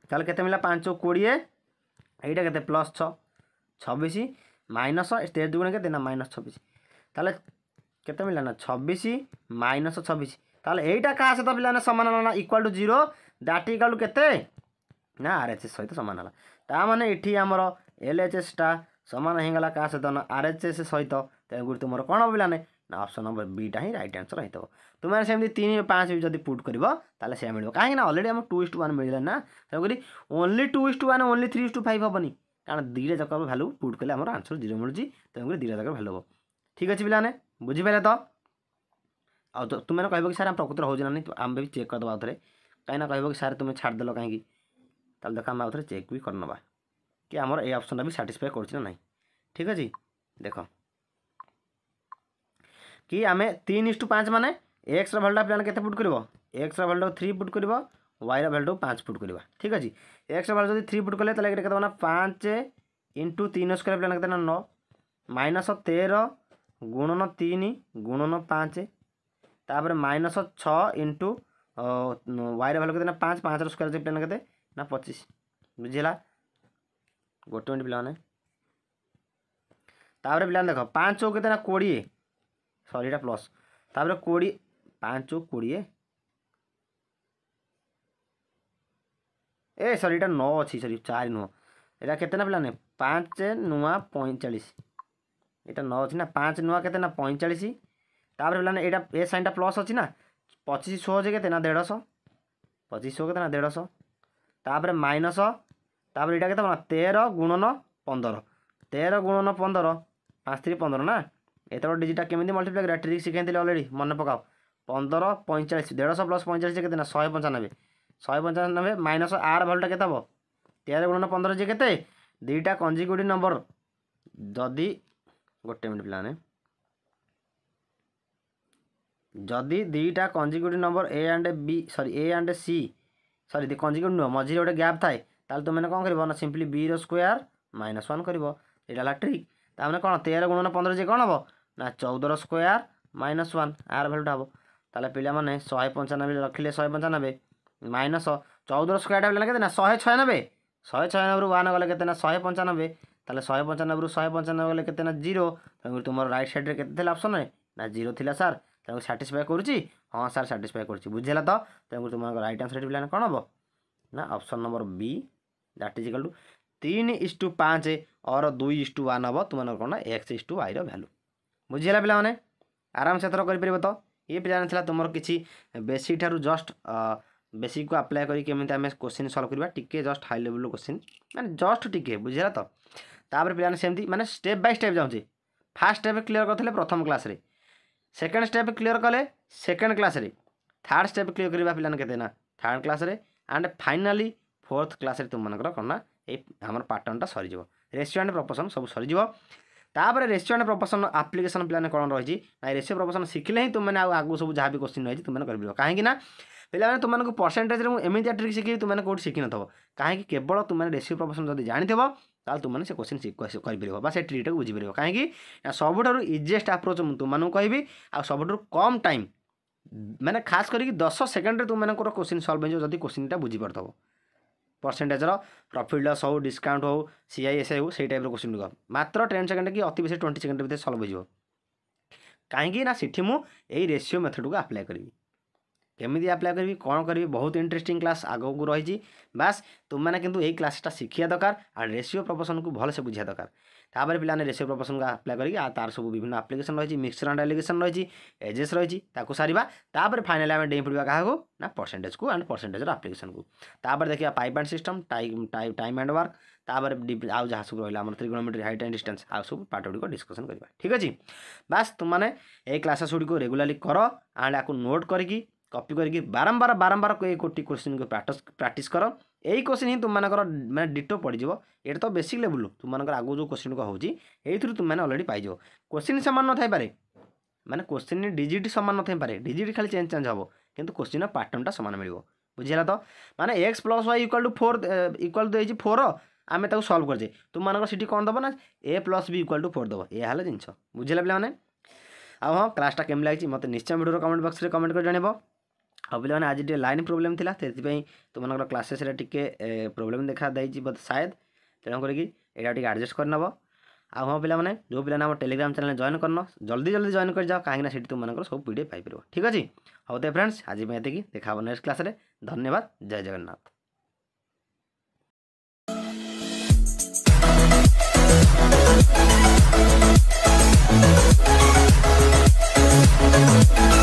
[SPEAKER 1] ତାହେଲେ କେତେ ମିଳିଲା ପାଞ୍ଚ କୋଡ଼ିଏ ଏଇଟା କେତେ ପ୍ଲସ୍ ଛଅ ଛବିଶ ମାଇନସ୍ ତେର ଦୁଗୁଣ କେତେ ନା ମାଇନସ୍ ଛବିଶ ତାହେଲେ କେତେ ମିଳିଲା ନା ଛବିଶ ମାଇନସ୍ ଛବିଶ ତାହେଲେ ଏଇଟା କାହା ସହିତ ପିଲାମାନେ ସମାନ ହେଲା ନା equal to zero that equal to କେତେ ନା ଆର୍ ଏଚ୍ ଏସ୍ ସହିତ ସମାନ ହେଲା ତା'ମାନେ ଏଠି ଆମର ଏଲ୍ ଏଚ୍ ଏସ୍ଟା ସମାନ ହେଇଗଲା କାହା ସହିତ ନା ଆର୍ ଏଚ୍ ଏସ୍ ସହିତ ତେଣୁକରି ତୁମର କ'ଣ ପିଲାମାନେ अप्सन नंबर बीटा ही रईट आन्सर रही है तुम्हारे सेम तीन पाँच भी जब पुट कर कहीं अलरेडी आम टू इस टू वन मिलाना तेरी only two is to one only three is to five हेनी कारण दुटा जगह भैल्यू पुट कले आंसर जीरो मिलूँ तेनालीर दुटा जगह भैल्यू हम ठीक अच्छे पे बुझीपाले तो आ तुम कह सर आम प्रकृत हो ना आम भी चेक करदे आउे कहीं कह सर तुम्हें छाड़देल कहीं देखा आम आउे चेक भी करनवा कि आमर ये अप्सन भी साटिस्फाए करना ना ठीक अच्छे देख कि आम तीन इस टू पाँच मान एक्सर भ्यालु आप्लाने के फुट कर एक्स भ्यालु थ्री फुट कर वाइर भ्यालु पाँच फुट करवा ठीक अच्छे एक्सर भ्यालु जब थ्री फुट कले के पाँच इंटू तीन स्क्वायर प्लान के नौ माइनस तेर गुणन तीन गुणन पाँच तापर माइनस छ इंटु वाइर भ्यालु कहते पाँच पाँच स्क्वायर प्लान के ना पचिश बुझेगा गोटे मिनट पाने तापर पाने देख पाँच चौके कोड़े ସରି ଏଇଟା ପ୍ଲସ୍ ତାପରେ କୋଡ଼ିଏ ପାଞ୍ଚ କୋଡ଼ିଏ ଏ ସରି ଏଇଟା ନଅ ଅଛି ସରି ଚାରି ନୁହଁ ଏଇଟା କେତେ ନା ପିଲାମାନେ ପାଞ୍ଚ ନୂଆ ପଇଁଚାଳିଶ ଏଇଟା ନଅ ଅଛି ନା ପାଞ୍ଚ ନୂଆ କେତେ ନା ପଇଁଚାଳିଶ ତାପରେ ପିଲାମାନେ ଏଇଟା ଏ ସାଇନ୍ଟା ପ୍ଲସ୍ ଅଛି ନା ପଚିଶ ଶହ ଅଛି କେତେ ନା ଦେଢ଼ଶହ ପଚିଶ ଶହ କେତେ ନା ଦେଢ଼ଶହ ତାପରେ ମାଇନସ୍ ତାପରେ ଏଇଟା କେତେ ନା ତେର ଗୁଣନ ପନ୍ଦର ତେର ଗୁଣନ ପନ୍ଦର ପାଞ୍ଚ ତିରି ପନ୍ଦର ନା ଏତେବେଳେ ଡିଜିଟା କେମିତି ମଲ୍ଟିପ୍ଲାଏ କରିବା ଟ୍ରିକ୍ ଶିଖେଇଥିଲି ଅଲରେଡ଼ି ମନେ ପକାଅ ପନ୍ଦର ପଇଁଚାଳିଶ ଦେଢ଼ଶହ ପ୍ଲସ୍ ପଇଁଚାଳିଶ କେତେ ନା ଶହେ ପଞ୍ଚାନବେ ଶହେ ପଞ୍ଚାନବେ ମାଇନସ୍ ଆର୍ ଭାଲ୍ୟୁଟା କେତେ ହେବ ତେର ଗୁଣନ ପନ୍ଦର ଯେ କେତେ ଦୁଇଟା କଞ୍ଜିକ୍ୟୁଟିଭ୍ ନମ୍ବର ଯଦି ଗୋଟେ ମିନିଟ୍ ପିଲାମାନେ ଯଦି ଦୁଇଟା consecutive number A and B sorry A and C sorry consecutive ନୁହଁ ମଝିରେ ଗୋଟେ ଗ୍ୟାପ୍ ଥାଏ ତାହେଲେ ତୁମେ କ'ଣ କରିବ ନା ସିମ୍ପଲି ବିର ସ୍କୋୟାର୍ ମାଇନସ୍ ୱାନ୍ କରିବ ଏଇଟା ହେଲା ଟ୍ରିକ୍ ତାମାନେ କ'ଣ ତେର ଗୁଣନ ପନ୍ଦର ଯେ କ'ଣ ହେବ ନା ଚଉଦର ସ୍କୋୟାର୍ ମାଇନସ୍ ୱାନ୍ ଆର ଭାଲ୍ୟୁଟା ହେବ ତାହେଲେ ପିଲାମାନେ ଶହେ ପଞ୍ଚାନବେ ରଖିଲେ ଶହେ ପଞ୍ଚାନବେ ମାଇନସ୍ ଚଉଦର ସ୍କୋୟାର୍ଟା ପିଲା କେତେ ନା ଶହେ ଛୟାନବେ ଶହେ ଛୟାନବେରୁ ୱାନ୍ ଗଲେ କେତେ ନା ଶହେ ପଞ୍ଚାନବେ ତାହେଲେ ଶହେ ପଞ୍ଚାନବେରୁ ଶହେ ପଞ୍ଚାନବେ ଗଲେ କେତେ ନା ଜିରୋ ତେଣୁକରି ତୁମର ରାଇଟ୍ ସାଇଡ଼୍ରେ କେତେ ଥିଲା ଅପସନ୍ରେ ନା ଜିରୋ ଥିଲା ସାର୍ ତାକୁ ସାଟିସ୍ଫାଏ କରୁଛି ହଁ ସାର୍ ସାଟିସ୍ଫାଏ କରୁଛି ବୁଝିହେଲା ତ ତେଣୁକରି ତୁମର ରାଇଟ୍ ଆନ୍ସର୍ ପିଲାମାନେ କ'ଣ ହେବ ନା option number B that is equal to ତିନି ଇସ୍ ଟୁ ପାଞ୍ଚ ଅର ଦୁଇ ଇସ୍ ଟୁ ୱାନ୍ ହେବ ତୁମମାନଙ୍କର କ'ଣ ଏକ୍ସ ଇସ୍ ଟୁ ୱାଇର ଭ୍ୟାଲୁ ବୁଝିହେଲା ପିଲାମାନେ ଆରାମସେ ଏଥର କରିପାରିବ ତ ଏ ପିଲାମାନେ ଥିଲା ତୁମର କିଛି ବେସିକ୍ ଠାରୁ ଜଷ୍ଟ ବେଶୀକୁ ଆପ୍ଲାଏ କରି କେମିତି ଆମେ କୋଶ୍ଚିନ୍ ସଲ୍ଭ କରିବା ଟିକେ ଜଷ୍ଟ ହାଇ ଲେବୁଲ୍ କୋଶ୍ଚିନ୍ ମାନେ ଜଷ୍ଟ ଟିକେ ବୁଝିଲା ତ ତାପରେ ପିଲାମାନେ ସେମିତି ମାନେ ଷ୍ଟେପ୍ ବାଇ ଷ୍ଟେପ୍ ଯାଉଛି ଫାର୍ଷ୍ଟ ଷ୍ଟେପ୍ କ୍ଲିୟର୍ କରିଥିଲେ ପ୍ରଥମ କ୍ଲାସ୍ରେ ସେକେଣ୍ଡ ଷ୍ଟେପ୍ କ୍ଲିୟର୍ କଲେ ସେକେଣ୍ଡ କ୍ଲାସ୍ରେ ଥାର୍ଡ଼ ଷ୍ଟେପ୍ କ୍ଲିୟର୍ କରିବା ପିଲାମାନେ କେତେ ନା ଥାର୍ଡ଼ କ୍ଲାସ୍ରେ ଆଣ୍ଡ ଫାଇନାଲି ଫୋର୍ଥ କ୍ଲାସ୍ରେ ତୁମମାନଙ୍କର କ'ଣ ନା ଏଇ ଆମର ପାଟର୍ଣ୍ଣଟା ସରିଯିବ ରେସିଓ ପ୍ରପୋସନ୍ ସବୁ ସରିଯିବ ତାପରେ ରେସିଓ ଆଣ୍ଡ ପ୍ରପୋସନ୍ ଆପ୍ଲିକେସନ୍ ପିଲାମାନେ କ'ଣ ରହିଛି ନା ରେସିଓ ପ୍ରପୋସନ୍ ଶିଖିଲେ ହିଁ ତୁମେ ଆଉ ଆଗକୁ ସବୁ ଯାହା ବି କୋଶ୍ଚିନ୍ ରହିଛି ତୁମେ କରିପାରିବ କାହିଁକି ନା ପିଲାମାନେ ତୁମମାନଙ୍କୁ ପରସେଣ୍ଟେଜରେ ମୁଁ ଏମିତିଆ ଟ୍ରିକ୍ ଶିଖିବି ତୁମେ କେଉଁଠି ଶିଖିନଥିବ କାହିଁକି କେବଳ ତୁମେ ରେସିଓ ପ୍ରପୋସନ୍ ଯଦି ଜାଣିଥିବ ତାହେଲେ ତୁମେ ସେ କୋଶ୍ଚିନ୍ କରିପାରିବ ବା ସେ ଟ୍ରିକ୍ଟାକୁ ବୁଝିପାରିବ କାହିଁକି ନା ସବୁଠାରୁ ଇଜିଏଷ୍ଟ ଆପ୍ରୋଚ୍ ମୁଁ ତୁମମାନଙ୍କୁ କହିବି ଆଉ ସବୁଠାରୁ କମ୍ ଟାଇମ୍ ମାନେ ଖାସ୍ କରିକି ଦଶ ସେକେଣ୍ଡରେ ତୁମମାନଙ୍କର କୋଶ୍ଚିନ୍ ସଲ୍ଭ ହେଇଯିବ ଯଦି କୋଶ୍ଚିନ୍ଟା ବୁଝିପାରୁଥିବ ପରସେଣ୍ଟେଜ୍ର ପ୍ରଫିଟ୍ ଲସ୍ ହେଉ ଡିସ୍କାଉଣ୍ଟ ହେଉ ସି ଆଇ ଏସ୍ ଆଇ ହେଉ ସେଇ ଟାଇପ୍ର କୋଶ୍ଚିନ୍ ଗୁଡ଼ିକ ମାତ୍ର ଟେନ୍ ସେକେଣ୍ଡ କି ଅତି ବେଶୀ ଟ୍ୱେଣ୍ଟି ସେକେଣ୍ଡ ଭିତରେ ସଲ୍ଭ ହୋଇଯିବ କାହିଁକି ନା ସେଠି ମୁଁ ଏଇ ରେସିଓ ମେଥଡ଼କୁ ଆପ୍ଲାଏ କରିବି କେମିତି ଆପ୍ଲାଏ କରିବି କ'ଣ କରିବି ବହୁତ ଇଣ୍ଟରେଷ୍ଟିଂ କ୍ଲାସ୍ ଆଗକୁ ରହିଛି ବାସ୍ ତୁମମାନେ କିନ୍ତୁ ଏଇ କ୍ଲାସ୍ଟା ଶିଖିବା ଦରକାର ଆଉ ରେସିଓ ପ୍ରପୋସନ୍କୁ ଭଲସେ ବୁଝିବା ଦରକାର তাপরে পিলানে রেসিও প্রপোসনকে আপ্লাই করি তার সব বিভিন্ন আপ্লিকেসন রয়েছে মিক্সচর আন্ড আপ্লিকেসন রয়েছে এজেস রয়েছে তাকে সারা তাপরে ফাইনালি আমি ডেই পড়া কাহকু না পরসেন্টেজ কু আন্ড পরসেন্টেজর আপ্লিকেসন কু তাপরে দেখা pipe and cistern time and work তাপরে আউ যা সব রহলা আমার ত্রিগোনোমেট্রি হাইট আন্ড ডিস্টান্স আউ সব পার্ট গুড়ি ডিসকসন করা ঠিক আছে বাস তুমি এই ক্লাসেস গুড়ি রেগুলারলি কর আন্ড আকু নোট করি কপি করি বারম্বার বারম্বার এই গোটি কোশ্চিন প্রাকটিস কর এই কোশ্চিନ୍ ହିଁ ତୁମମାନଙ୍କର ମାନେ ଡିଟୋ ପଡ଼ିଯିବ ଏଇଟା ତ ବେସିକ୍ ଲେବୁଲ୍ ତୁମମାନଙ୍କର ଆଗକୁ ଯେଉଁ କୋଶ୍ଚିନ୍କୁ ହେଉଛି ଏଇଥିରୁ ତୁମମାନେ ଅଲରେଡ଼ି ପାଇଯିବ କୋଶ୍ଚିନ୍ ସମାନ ନଥାଇପାରେ ମାନେ କୋଶ୍ଚିନ୍ ଡିଜିଟ୍ ସମାନ ନଥାଇପାରେ ଡିଜିଟ୍ ଖାଲି ଚେଞ୍ଜ ଚେଞ୍ଜ ହେବ କିନ୍ତୁ କୋଶ୍ଚିନ୍ର ପାଟର୍ଣ୍ଣଟା ସମାନ ମିଳିବ ବୁଝିହେଲା ତ ମାନେ x plus y equal to four equal to ଦେଇଛି ଫୋର୍ ଆମେ ତାକୁ ସଲ୍ଭ କରିଛେ ତୁମମାନଙ୍କର ସେଠି କ'ଣ ଦେବ ନା A plus B equal to four ଦେବ ଏହା ହେଲା ଜିନିଷ ବୁଝିଲା ପିଲାମାନେ ଆଉ ହଁ କ୍ଲାସ୍ଟା କେମିତି ଲାଗିଛି ମୋତେ ନିଶ୍ଚୟ ଭିଡ଼ିଓର କମେଣ୍ଟ ବକ୍ସରେ କମେଣ୍ଟ କରି ଜଣାଇବ ଆଉ ପିଲାମାନେ ଆଜି ଟିକେ ଲାଇନ୍ ପ୍ରୋବ୍ଲେମ୍ ଥିଲା ସେଥିପାଇଁ ତୁମମାନଙ୍କର କ୍ଲାସେସ୍ରେ ଟିକେ ପ୍ରୋବ୍ଲେମ୍ ଦେଖାଦେଇଛି ବୋଧେ ସାୟଦ ତେଣୁ କରିକି ଏଇଟା ଟିକେ ଆଡ଼ଜଷ୍ଟ କରିନେବ ଆଉ ହଁ ପିଲାମାନେ ଯେଉଁ ପିଲାମାନେ ଆମ ଟେଲିଗ୍ରାମ୍ ଚ୍ୟାନେଲ୍ ଜଏନ୍ କରିନ ଜଲ୍ଦି ଜଲ୍ଦି ଜଏନ୍ କରିଯାଅ କାହିଁକିନା ସେଠି ତୁମମାନଙ୍କର ସବୁ ପି ପାଇପାରିବ ଠିକ୍ ଅଛି ହଉ ତ ଫ୍ରେଣ୍ଡସ୍ ଆଜି ପାଇଁ ଏତିକି ଦେଖା ହେବ ନେକ୍ସଟ କ୍ଲାସ୍ରେ ଧନ୍ୟବାଦ ଜୟ ଜଗନ୍ନାଥ We'll be